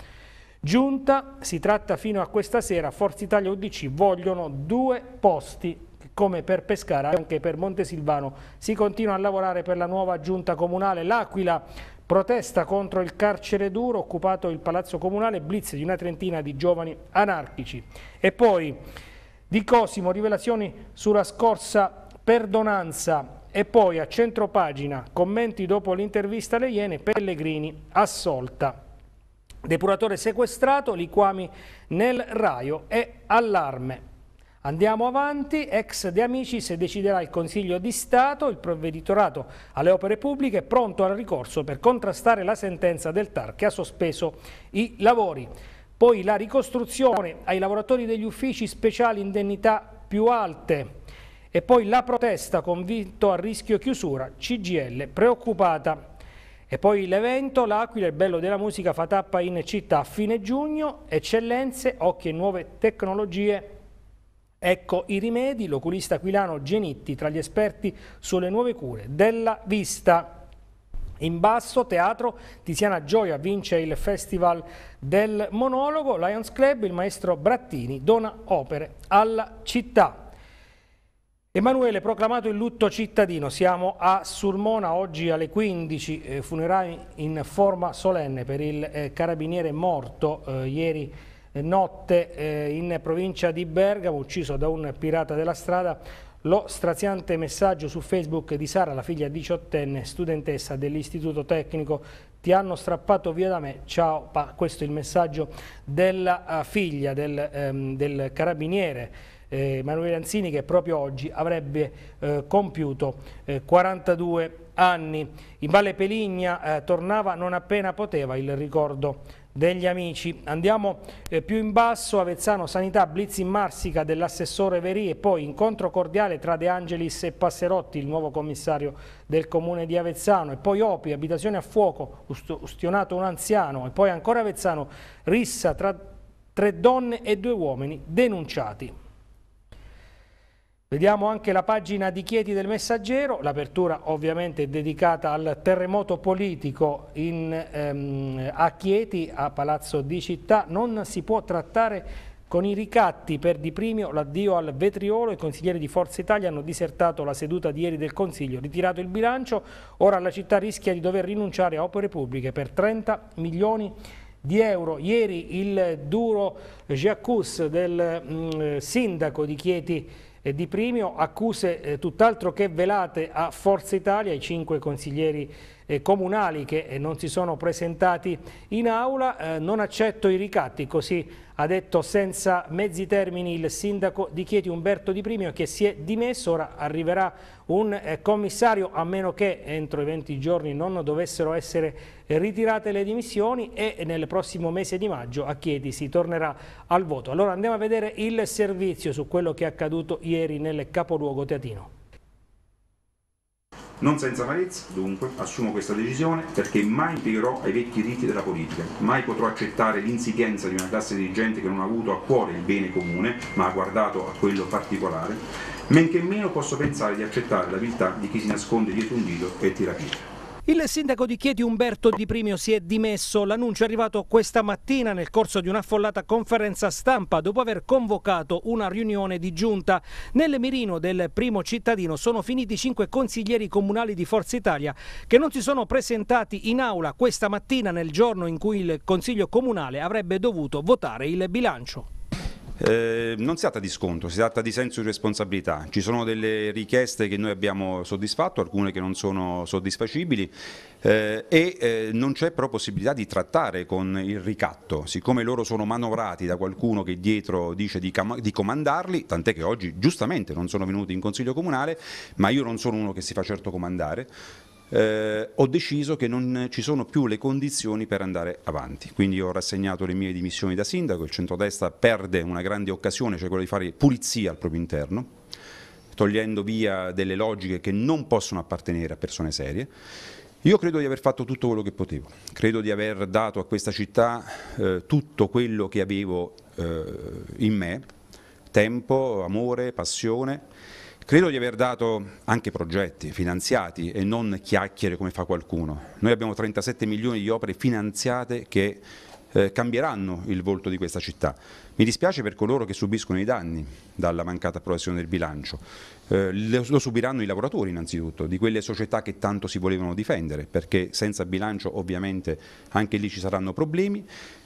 S1: Giunta, si tratta fino a questa sera, Forza Italia UDC vogliono due posti come per Pescara anche per Montesilvano si continua a lavorare per la nuova giunta comunale. L'Aquila protesta contro il carcere duro occupato il palazzo comunale, blitz di una trentina di giovani anarchici. E poi di Cosimo, rivelazioni sulla scorsa perdonanza e poi a centropagina commenti dopo l'intervista alle Iene, Pellegrini assolta. Depuratore sequestrato, liquami nel raio e allarme. Andiamo avanti, ex De Amici, se deciderà il Consiglio di Stato, il provveditorato alle opere pubbliche è pronto al ricorso per contrastare la sentenza del TAR che ha sospeso i lavori. Poi la ricostruzione ai lavoratori degli uffici speciali indennità più alte e poi la protesta convinto a rischio chiusura, CGL preoccupata e poi l'evento, l'Aquila, il bello della musica, fa tappa in città a fine giugno, eccellenze, occhi e nuove tecnologie. Ecco i rimedi, l'oculista aquilano Genitti tra gli esperti sulle nuove cure della vista. In basso, teatro, Tiziana Gioia vince il Festival del Monologo, Lions Club, il maestro Brattini dona opere alla città. Emanuele, proclamato il lutto cittadino, siamo a Sulmona oggi alle 15, eh, funerali in forma solenne per il eh, carabiniere morto eh, ieri eh, notte eh, in provincia di Bergamo, ucciso da un pirata della strada. Lo straziante messaggio su Facebook di Sara, la figlia diciottenne, studentessa dell'Istituto Tecnico ti hanno strappato via da me, ciao, pa. questo è il messaggio della eh, figlia del, ehm, del carabiniere Emanuele eh, Anzini che proprio oggi avrebbe eh, compiuto eh, 42 anni. In Valle Peligna eh, tornava non appena poteva il ricordo degli amici. Andiamo eh, più in basso, Avezzano Sanità, blitz in Marsica dell'assessore Verì e poi incontro cordiale tra De Angelis e Passerotti, il nuovo commissario del comune di Avezzano e poi Opi, abitazione a fuoco, ustionato un anziano e poi ancora Avezzano, rissa tra tre donne e due uomini denunciati. Vediamo anche la pagina di Chieti del Messaggero, l'apertura ovviamente è dedicata al terremoto politico in, ehm, a Chieti, a Palazzo di Città, non si può trattare con i ricatti per di primio l'addio al vetriolo, i consiglieri di Forza Italia hanno disertato la seduta di ieri del Consiglio, ritirato il bilancio, ora la città rischia di dover rinunciare a opere pubbliche per 30 milioni di euro. Ieri il duro Giacus del mh, mm, sindaco di Chieti di Primio, accuse eh, tutt'altro che velate a Forza Italia, i cinque consiglieri eh, comunali che eh, non si sono presentati in aula, non accetto i ricatti, così ha detto senza mezzi termini il sindaco di Chieti Umberto Di Primio che si è dimesso, ora arriverà un commissario a meno che entro i 20 giorni non dovessero essere ritirate le dimissioni e nel prossimo mese di maggio a Chieti si tornerà al voto. Allora andiamo a vedere il servizio su quello che è accaduto ieri nel capoluogo teatino.
S5: Non senza amarezza, dunque, assumo questa decisione perché mai impiegherò ai vecchi riti della politica, mai potrò accettare l'insipienza di una classe dirigente che non ha avuto a cuore il bene comune, ma ha guardato a quello particolare, men che meno posso pensare di accettare la viltà di chi si nasconde dietro un dito e tira pietre.
S1: Il sindaco di Chieti Umberto Di Primio si è dimesso. L'annuncio è arrivato questa mattina nel corso di un'affollata conferenza stampa dopo aver convocato una riunione di giunta. Nel mirino del primo cittadino sono finiti cinque consiglieri comunali di Forza Italia che non si sono presentati in aula questa mattina nel giorno in cui il Consiglio Comunale avrebbe dovuto votare il bilancio.
S5: Eh, non si tratta di sconto, si tratta di senso di responsabilità. Ci sono delle richieste che noi abbiamo soddisfatto, alcune che non sono soddisfacibili eh, e eh, non c'è però possibilità di trattare con il ricatto, siccome loro sono manovrati da qualcuno che dietro dice di, di comandarli, tant'è che oggi giustamente non sono venuti in Consiglio Comunale, ma io non sono uno che si fa certo comandare eh, ho deciso che non ci sono più le condizioni per andare avanti. Quindi ho rassegnato le mie dimissioni da sindaco, il centrodestra perde una grande occasione, cioè quella di fare pulizia al proprio interno, togliendo via delle logiche che non possono appartenere a persone serie. Io credo di aver fatto tutto quello che potevo, credo di aver dato a questa città eh, tutto quello che avevo eh, in me, tempo, amore, passione Credo di aver dato anche progetti finanziati e non chiacchiere come fa qualcuno. Noi abbiamo 37 milioni di opere finanziate che eh, cambieranno il volto di questa città. Mi dispiace per coloro che subiscono i danni dalla mancata approvazione del bilancio. Eh, lo subiranno i lavoratori innanzitutto, di quelle società che tanto si volevano difendere, perché senza bilancio ovviamente anche lì ci saranno problemi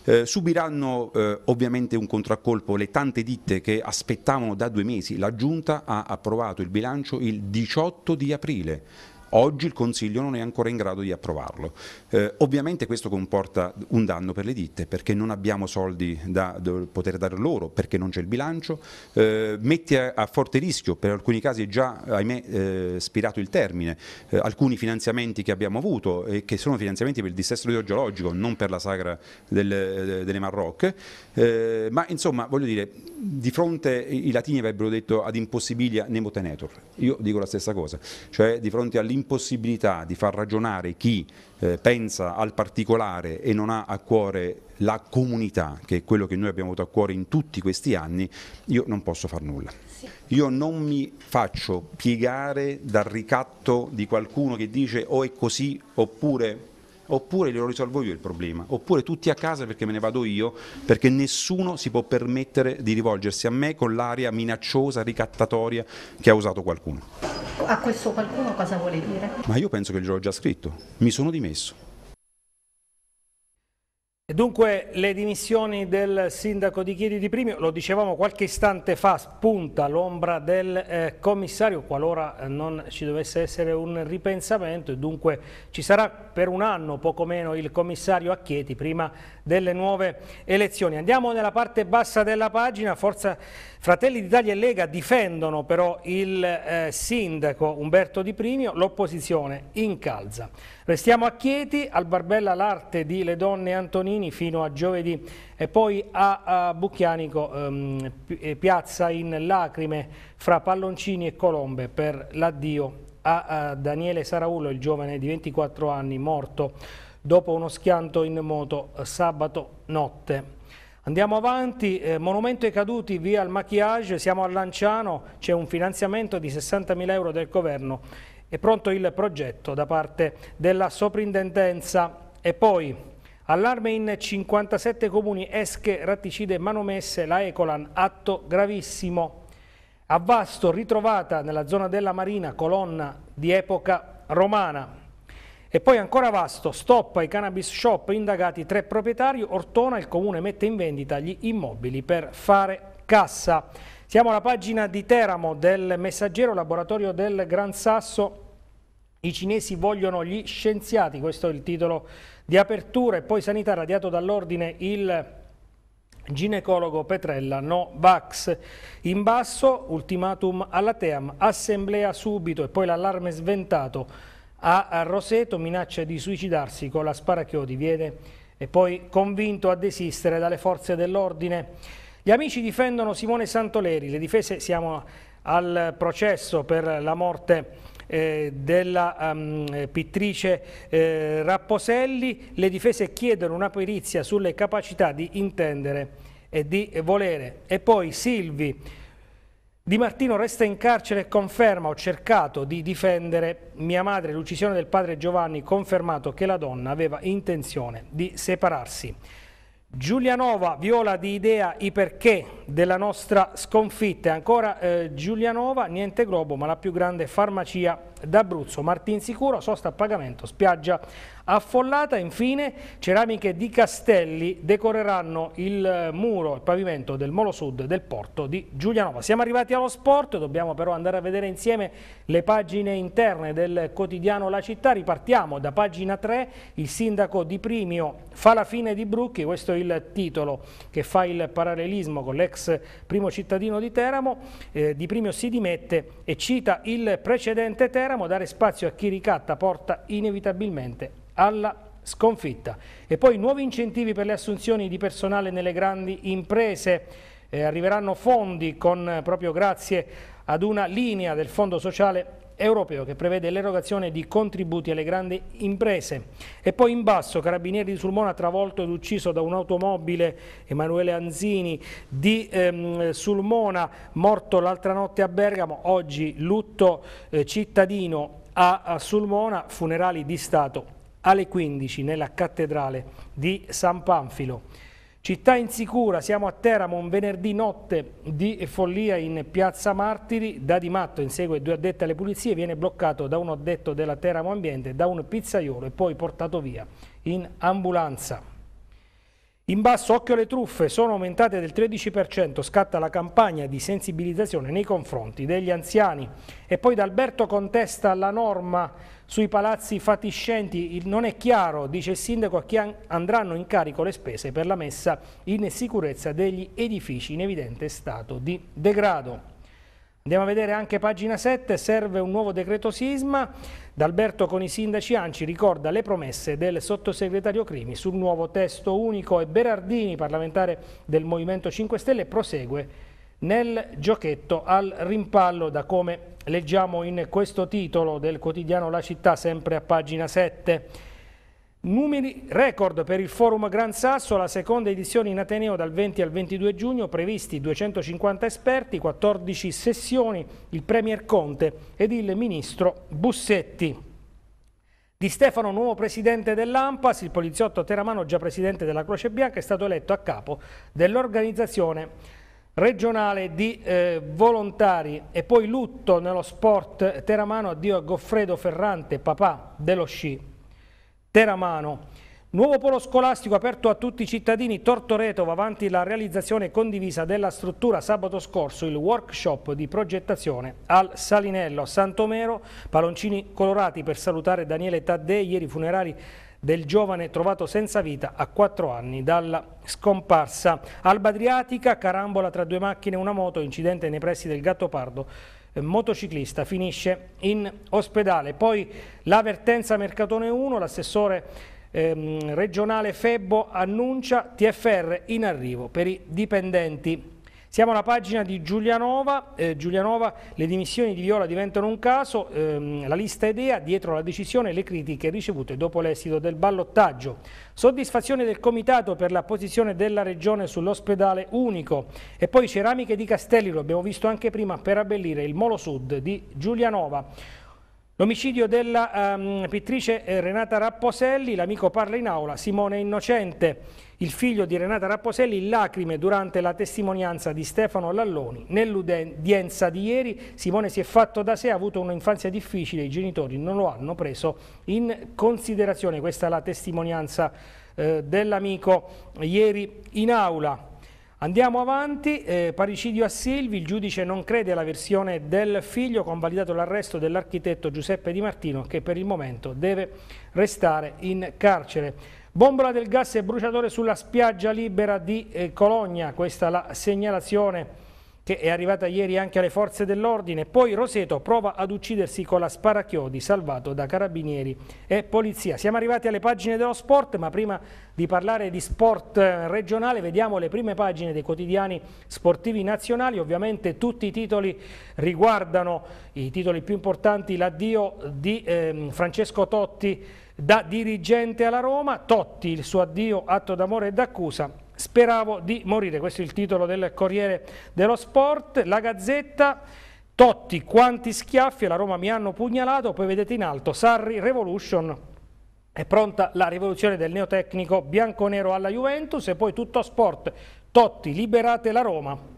S5: eh, subiranno eh, ovviamente un contraccolpo le tante ditte che aspettavano da due mesi. La Giunta ha approvato il bilancio il 18 di aprile. Oggi il Consiglio non è ancora in grado di approvarlo. Eh, ovviamente questo comporta un danno per le ditte perché non abbiamo soldi da, da poter dare loro, perché non c'è il bilancio, eh, mette a, a, forte rischio, per alcuni casi è già ahimè eh, spirato il termine, eh, alcuni finanziamenti che abbiamo avuto e che sono finanziamenti per il dissesto idrogeologico, non per la sagra del, eh, delle Marrocche, eh, ma insomma voglio dire, di fronte i latini avrebbero detto ad impossibilia nemo tenetur, io dico la stessa cosa, cioè di fronte all'impossibilità l'impossibilità di far ragionare chi eh, pensa al particolare e non ha a cuore la comunità, che è quello che noi abbiamo avuto a cuore in tutti questi anni, io non posso far nulla. Io non mi faccio piegare dal ricatto di qualcuno che dice o è così oppure oppure glielo risolvo io il problema, oppure tutti a casa perché me ne vado io, perché nessuno si può permettere di rivolgersi a me con l'aria minacciosa, ricattatoria che ha usato qualcuno.
S3: A questo
S1: qualcuno cosa vuole dire?
S5: Ma io penso che glielo ho già scritto, mi sono dimesso.
S1: Dunque le dimissioni del sindaco di Chiedi di Primio, lo dicevamo qualche istante fa, spunta l'ombra del eh, commissario qualora eh, non ci dovesse essere un ripensamento e dunque ci sarà per un anno poco meno il commissario a Chieti prima delle nuove elezioni. Andiamo nella parte bassa della pagina, Forza Fratelli d'Italia e Lega difendono però il eh, sindaco Umberto Di Primio, l'opposizione incalza. Restiamo a Chieti, al Barbella l'arte di Le Donne Antonini fino a giovedì e poi a, a Bucchianico, ehm, eh, piazza in lacrime fra palloncini e colombe per l'addio a, a Daniele Saraullo, il giovane di 24 anni morto dopo uno schianto in moto sabato notte. Andiamo avanti, eh, monumento ai caduti via il maquillage, siamo a Lanciano, c'è un finanziamento di 60.000 euro del governo, è pronto il progetto da parte della soprintendenza e poi allarme in 57 comuni, esche, ratticide, manomesse, la Ecolan, atto gravissimo. A Vasto ritrovata nella zona della Marina colonna di epoca romana, e poi ancora vasto, stop ai cannabis shop indagati tre proprietari, Ortona il comune mette in vendita gli immobili per fare cassa. Siamo alla pagina di Teramo del Messaggero, laboratorio del Gran Sasso. I cinesi vogliono gli scienziati, questo è il titolo di apertura. E poi sanità radiato dall'ordine il ginecologo Petrella, no Vax. In basso, ultimatum alla Team, assemblea subito e poi l'allarme sventato a Roseto minaccia di suicidarsi con la sparachiodi, viene e poi convinto a desistere dalle forze dell'ordine. Gli amici difendono Simone Santoleri, le difese siamo al processo per la morte eh, della um, pittrice eh, Rapposelli, le difese chiedono una perizia sulle capacità di intendere e di volere. E poi Silvi di Martino resta in carcere e conferma ho cercato di difendere mia madre l'uccisione del padre Giovanni confermato che la donna aveva intenzione di separarsi. Giulianova viola di idea i perché della nostra sconfitta. Ancora eh, Giulianova, niente globo ma la più grande farmacia d'Abruzzo. Martin Sicuro, sosta a pagamento, spiaggia affollata. Infine ceramiche di Castelli decoreranno il eh, muro, il pavimento del Molo Sud del porto di Giulianova. Siamo arrivati allo sport, dobbiamo però andare a vedere insieme le pagine interne del quotidiano La Città. Ripartiamo da pagina 3, il sindaco di Primio fa la fine di Brucchi, questo è il titolo che fa il parallelismo con l'ex primo cittadino di Teramo, eh, di Primio si dimette e cita il precedente Teramo, dare spazio a chi ricatta porta inevitabilmente alla sconfitta. E poi nuovi incentivi per le assunzioni di personale nelle grandi imprese. Eh, arriveranno fondi con, eh, proprio grazie ad una linea del Fondo Sociale europeo che prevede l'erogazione di contributi alle grandi imprese. E poi in basso Carabinieri di Sulmona travolto ed ucciso da un'automobile, Emanuele Anzini di ehm, Sulmona, morto l'altra notte a Bergamo, oggi lutto eh, cittadino a, a Sulmona, funerali di Stato alle 15 nella cattedrale di San Panfilo. Città insicura, siamo a Teramo un venerdì notte di follia in piazza Martiri, da Di Matto insegue due addette alle pulizie, viene bloccato da un addetto della Teramo Ambiente, da un pizzaiolo e poi portato via in ambulanza. In basso, occhio alle truffe, sono aumentate del 13%, scatta la campagna di sensibilizzazione nei confronti degli anziani. E poi D'Alberto contesta la norma sui palazzi fatiscenti non è chiaro, dice il sindaco, a chi andranno in carico le spese per la messa in sicurezza degli edifici in evidente stato di degrado. Andiamo a vedere anche pagina 7, serve un nuovo decreto sisma. D'Alberto con i sindaci Anci ricorda le promesse del sottosegretario Crimi sul nuovo testo unico e Berardini, parlamentare del Movimento 5 Stelle, prosegue nel giochetto al rimpallo da come leggiamo in questo titolo del quotidiano La Città sempre a pagina 7. Numeri record per il Forum Gran Sasso, la seconda edizione in Ateneo dal 20 al 22 giugno, previsti 250 esperti, 14 sessioni, il Premier Conte ed il Ministro Bussetti. Di Stefano, nuovo presidente dell'AMPAS, il poliziotto Teramano, già presidente della Croce Bianca, è stato eletto a capo dell'organizzazione regionale di eh, volontari e poi lutto nello sport teramano, addio a Goffredo Ferrante, papà dello sci teramano. Nuovo polo scolastico aperto a tutti i cittadini, Tortoreto va avanti la realizzazione condivisa della struttura sabato scorso, il workshop di progettazione al Salinello, a Santomero, Paloncini Colorati per salutare Daniele Taddei, ieri funerari del giovane trovato senza vita a quattro anni dalla scomparsa. Alba Adriatica, carambola tra due macchine e una moto, incidente nei pressi del Gattopardo, eh, motociclista finisce in ospedale. Poi l'avvertenza Mercatone 1, l'assessore ehm, regionale Febbo annuncia TFR in arrivo per i dipendenti siamo alla pagina di Giulianova, eh, Giulianova le dimissioni di Viola diventano un caso, ehm, la lista idea, dietro la decisione e le critiche ricevute dopo l'esito del ballottaggio. Soddisfazione del Comitato per la posizione della Regione sull'ospedale unico e poi ceramiche di Castelli, lo abbiamo visto anche prima, per abbellire il Molo Sud di Giulianova. L'omicidio della um, pittrice eh, Renata Rapposelli, l'amico parla in aula, Simone Innocente, il figlio di Renata Rapposelli, in lacrime durante la testimonianza di Stefano Lalloni. Nell'udienza di ieri Simone si è fatto da sé, ha avuto un'infanzia difficile, i genitori non lo hanno preso in considerazione. Questa è la testimonianza eh, dell'amico ieri in aula. Andiamo avanti, eh, parricidio a Silvi, il giudice non crede alla versione del figlio, convalidato l'arresto dell'architetto Giuseppe Di Martino che per il momento deve restare in carcere. Bombola del gas e bruciatore sulla spiaggia libera di eh, Cologna, questa la segnalazione che è arrivata ieri anche alle forze dell'ordine. Poi Roseto prova ad uccidersi con la sparacchiodi salvato da carabinieri e polizia. Siamo arrivati alle pagine dello sport, ma prima di parlare di sport eh, regionale vediamo le prime pagine dei quotidiani sportivi nazionali. Ovviamente tutti i titoli riguardano i titoli più importanti, l'addio di eh, Francesco Totti da dirigente alla Roma, Totti il suo addio atto d'amore e d'accusa Speravo di morire, questo è il titolo del Corriere dello Sport, la Gazzetta, Totti quanti schiaffi alla Roma mi hanno pugnalato, poi vedete in alto Sarri Revolution, è pronta la rivoluzione del neotecnico bianco-nero alla Juventus e poi tutto sport, Totti liberate la Roma.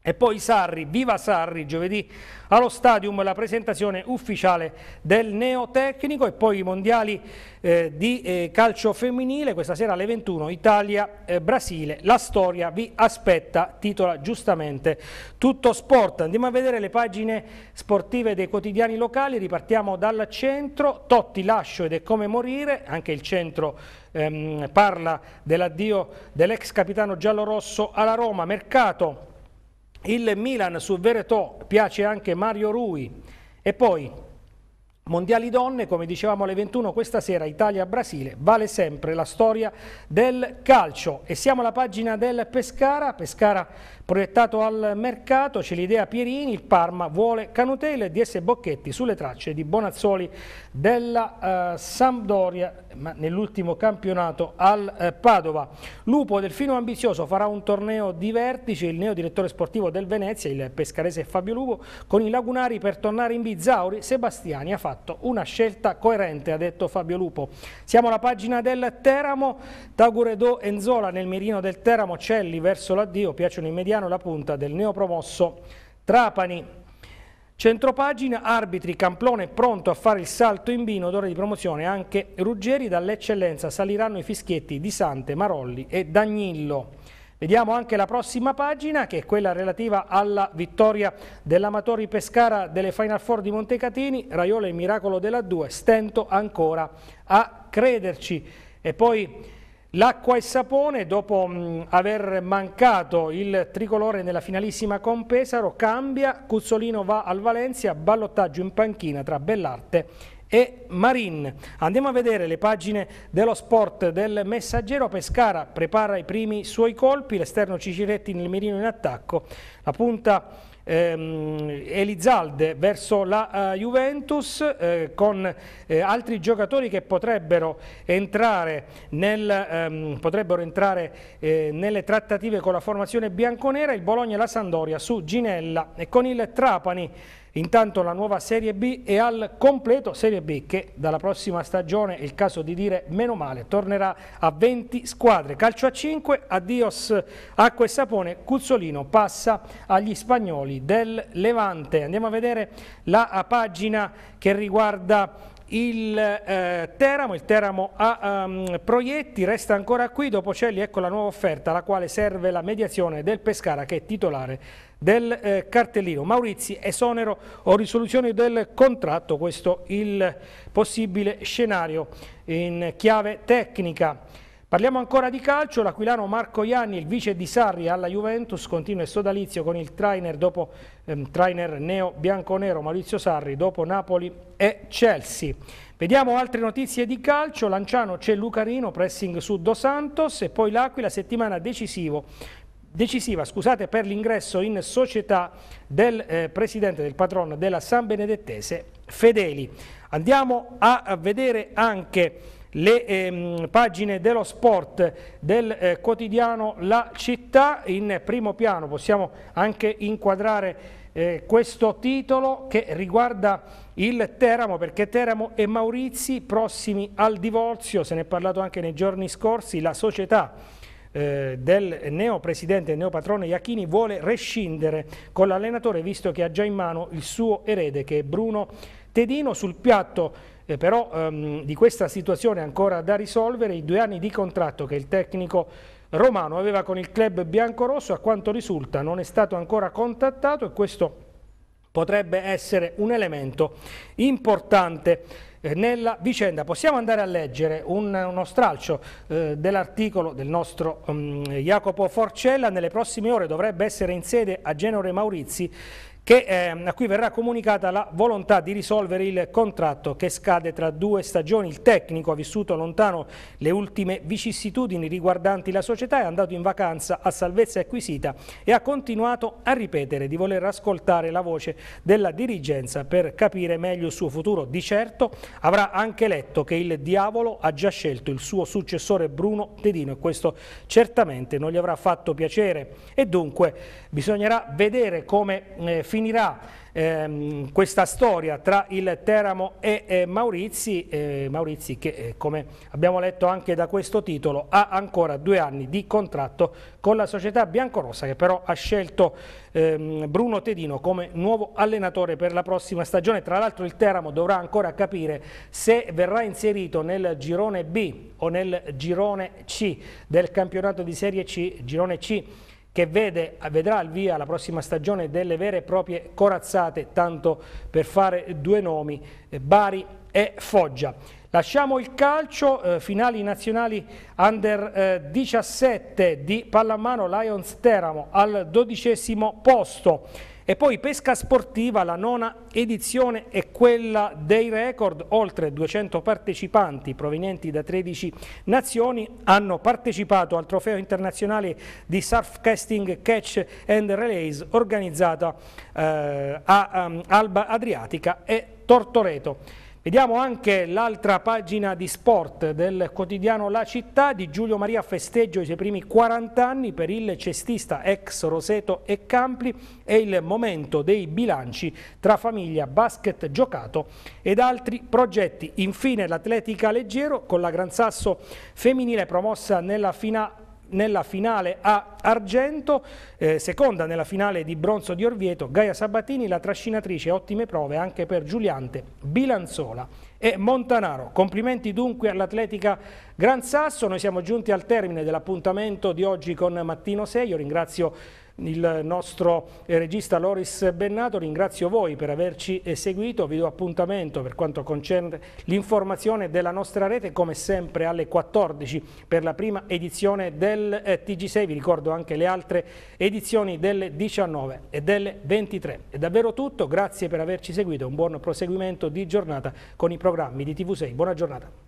S1: E poi Sarri, viva Sarri, giovedì allo Stadium la presentazione ufficiale del neotecnico e poi i mondiali eh, di eh, calcio femminile, questa sera alle 21 Italia-Brasile, eh, la storia vi aspetta, titola giustamente tutto sport. Andiamo a vedere le pagine sportive dei quotidiani locali, ripartiamo dal centro, Totti lascio ed è come morire, anche il centro ehm, parla dell'addio dell'ex capitano giallorosso alla Roma, mercato il Milan su Veretò piace anche Mario Rui e poi Mondiali donne, come dicevamo alle 21 questa sera Italia-Brasile, vale sempre la storia del calcio e siamo alla pagina del Pescara, Pescara Proiettato al mercato c'è l'idea Pierini, il Parma vuole Canutele e DS Bocchetti sulle tracce di Bonazzoli della eh, Sampdoria ma nell'ultimo campionato al eh, Padova. Lupo Delfino Ambizioso farà un torneo di vertice, il neo direttore sportivo del Venezia, il pescarese Fabio Lupo, con i lagunari per tornare in Bizauri, Sebastiani ha fatto una scelta coerente, ha detto Fabio Lupo. Siamo alla pagina del Teramo, Taguredo Enzola nel mirino del Teramo, Celli verso l'addio, piacciono immediatamente. Graziano la punta del neopromosso Trapani. Centropagina, arbitri, Camplone pronto a fare il salto in bino, d'ora di promozione, anche Ruggeri dall'eccellenza saliranno i fischietti di Sante, Marolli e Dagnillo. Vediamo anche la prossima pagina che è quella relativa alla vittoria dell'Amatori Pescara delle Final Four di Montecatini, Raiola il miracolo della 2, stento ancora a crederci. E poi L'acqua e sapone, dopo mm, aver mancato il tricolore nella finalissima con Pesaro, cambia, Cuzzolino va al Valencia, ballottaggio in panchina tra Bellarte e Marin. Andiamo a vedere le pagine dello sport del messaggero. Pescara prepara i primi suoi colpi, l'esterno Ciciretti nel mirino in attacco, la punta ehm, Elizalde verso la uh, Juventus eh, con eh, altri giocatori che potrebbero entrare, nel, ehm, potrebbero entrare eh, nelle trattative con la formazione bianconera, il Bologna e la Sandoria su Ginella e con il Trapani Intanto la nuova Serie B è al completo Serie B che dalla prossima stagione, è il caso di dire meno male, tornerà a 20 squadre. Calcio a 5, addios acqua e sapone, Cuzzolino passa agli spagnoli del Levante. Andiamo a vedere la pagina che riguarda il eh, Teramo, il Teramo a um, ehm, proietti, resta ancora qui, dopo Celli ecco la nuova offerta alla quale serve la mediazione del Pescara che è titolare del eh, cartellino. Maurizi, esonero o risoluzione del contratto, questo il possibile scenario in chiave tecnica. Parliamo ancora di calcio, l'aquilano Marco Ianni, il vice di Sarri alla Juventus, continua il sodalizio con il trainer, dopo, ehm, trainer neo bianconero Maurizio Sarri, dopo Napoli e Chelsea. Vediamo altre notizie di calcio, Lanciano c'è Lucarino, pressing su Dos Santos e poi l'Aquila settimana decisivo decisiva scusate, per l'ingresso in società del eh, presidente del patrono della San Benedettese Fedeli. Andiamo a vedere anche le ehm, pagine dello sport del eh, quotidiano La Città. In primo piano possiamo anche inquadrare eh, questo titolo che riguarda il Teramo perché Teramo e Maurizi prossimi al divorzio, se ne è parlato anche nei giorni scorsi, la società eh, del presidente e neo patrone Iachini vuole rescindere con l'allenatore visto che ha già in mano il suo erede che è Bruno Tedino sul piatto eh, però ehm, di questa situazione ancora da risolvere i due anni di contratto che il tecnico romano aveva con il club biancorosso a quanto risulta non è stato ancora contattato e questo potrebbe essere un elemento importante eh, nella vicenda. Possiamo andare a leggere un, uno stralcio eh, dell'articolo del nostro um, Jacopo Forcella. Nelle prossime ore dovrebbe essere in sede a Genore Maurizi che, eh, a cui verrà comunicata la volontà di risolvere il contratto che scade tra due stagioni. Il tecnico ha vissuto lontano le ultime vicissitudini riguardanti la società, è andato in vacanza a salvezza acquisita e ha continuato a ripetere di voler ascoltare la voce della dirigenza per capire meglio il suo futuro. Di certo avrà anche letto che il diavolo ha già scelto il suo successore Bruno Tedino e questo certamente non gli avrà fatto piacere e dunque bisognerà vedere come eh, finirà ehm, questa storia tra il Teramo e eh, Maurizi, eh, Maurizi che eh, come abbiamo letto anche da questo titolo ha ancora due anni di contratto con la società biancorossa che però ha scelto ehm, Bruno Tedino come nuovo allenatore per la prossima stagione, tra l'altro il Teramo dovrà ancora capire se verrà inserito nel girone B o nel girone C del campionato di Serie C, girone C che vede, vedrà al via la prossima stagione delle vere e proprie corazzate, tanto per fare due nomi, eh, Bari e Foggia. Lasciamo il calcio, eh, finali nazionali under eh, 17 di pallamano Lions Teramo al dodicesimo posto. E poi pesca sportiva, la nona edizione è quella dei record, oltre 200 partecipanti provenienti da 13 nazioni hanno partecipato al trofeo internazionale di surf casting catch and release organizzata eh, a um, Alba Adriatica e Tortoreto. Vediamo anche l'altra pagina di sport del quotidiano La Città di Giulio Maria Festeggio i suoi primi 40 anni per il cestista ex Roseto e Campli è il momento dei bilanci tra famiglia, basket giocato ed altri progetti. Infine l'atletica leggero con la Gran Sasso femminile promossa nella finale nella finale a argento, eh, seconda nella finale di bronzo di Orvieto, Gaia Sabatini, la trascinatrice, ottime prove anche per Giuliante, Bilanzola e Montanaro. Complimenti dunque all'Atletica Gran Sasso, noi siamo giunti al termine dell'appuntamento di oggi con Mattino 6, io ringrazio il nostro eh, regista Loris Bennato, ringrazio voi per averci seguito, vi do appuntamento per quanto concerne l'informazione della nostra rete come sempre alle 14 per la prima edizione del eh, TG6, vi ricordo anche le altre edizioni delle 19 e delle 23. È davvero tutto, grazie per averci seguito, un buon proseguimento di giornata con i programmi di TV6. Buona giornata.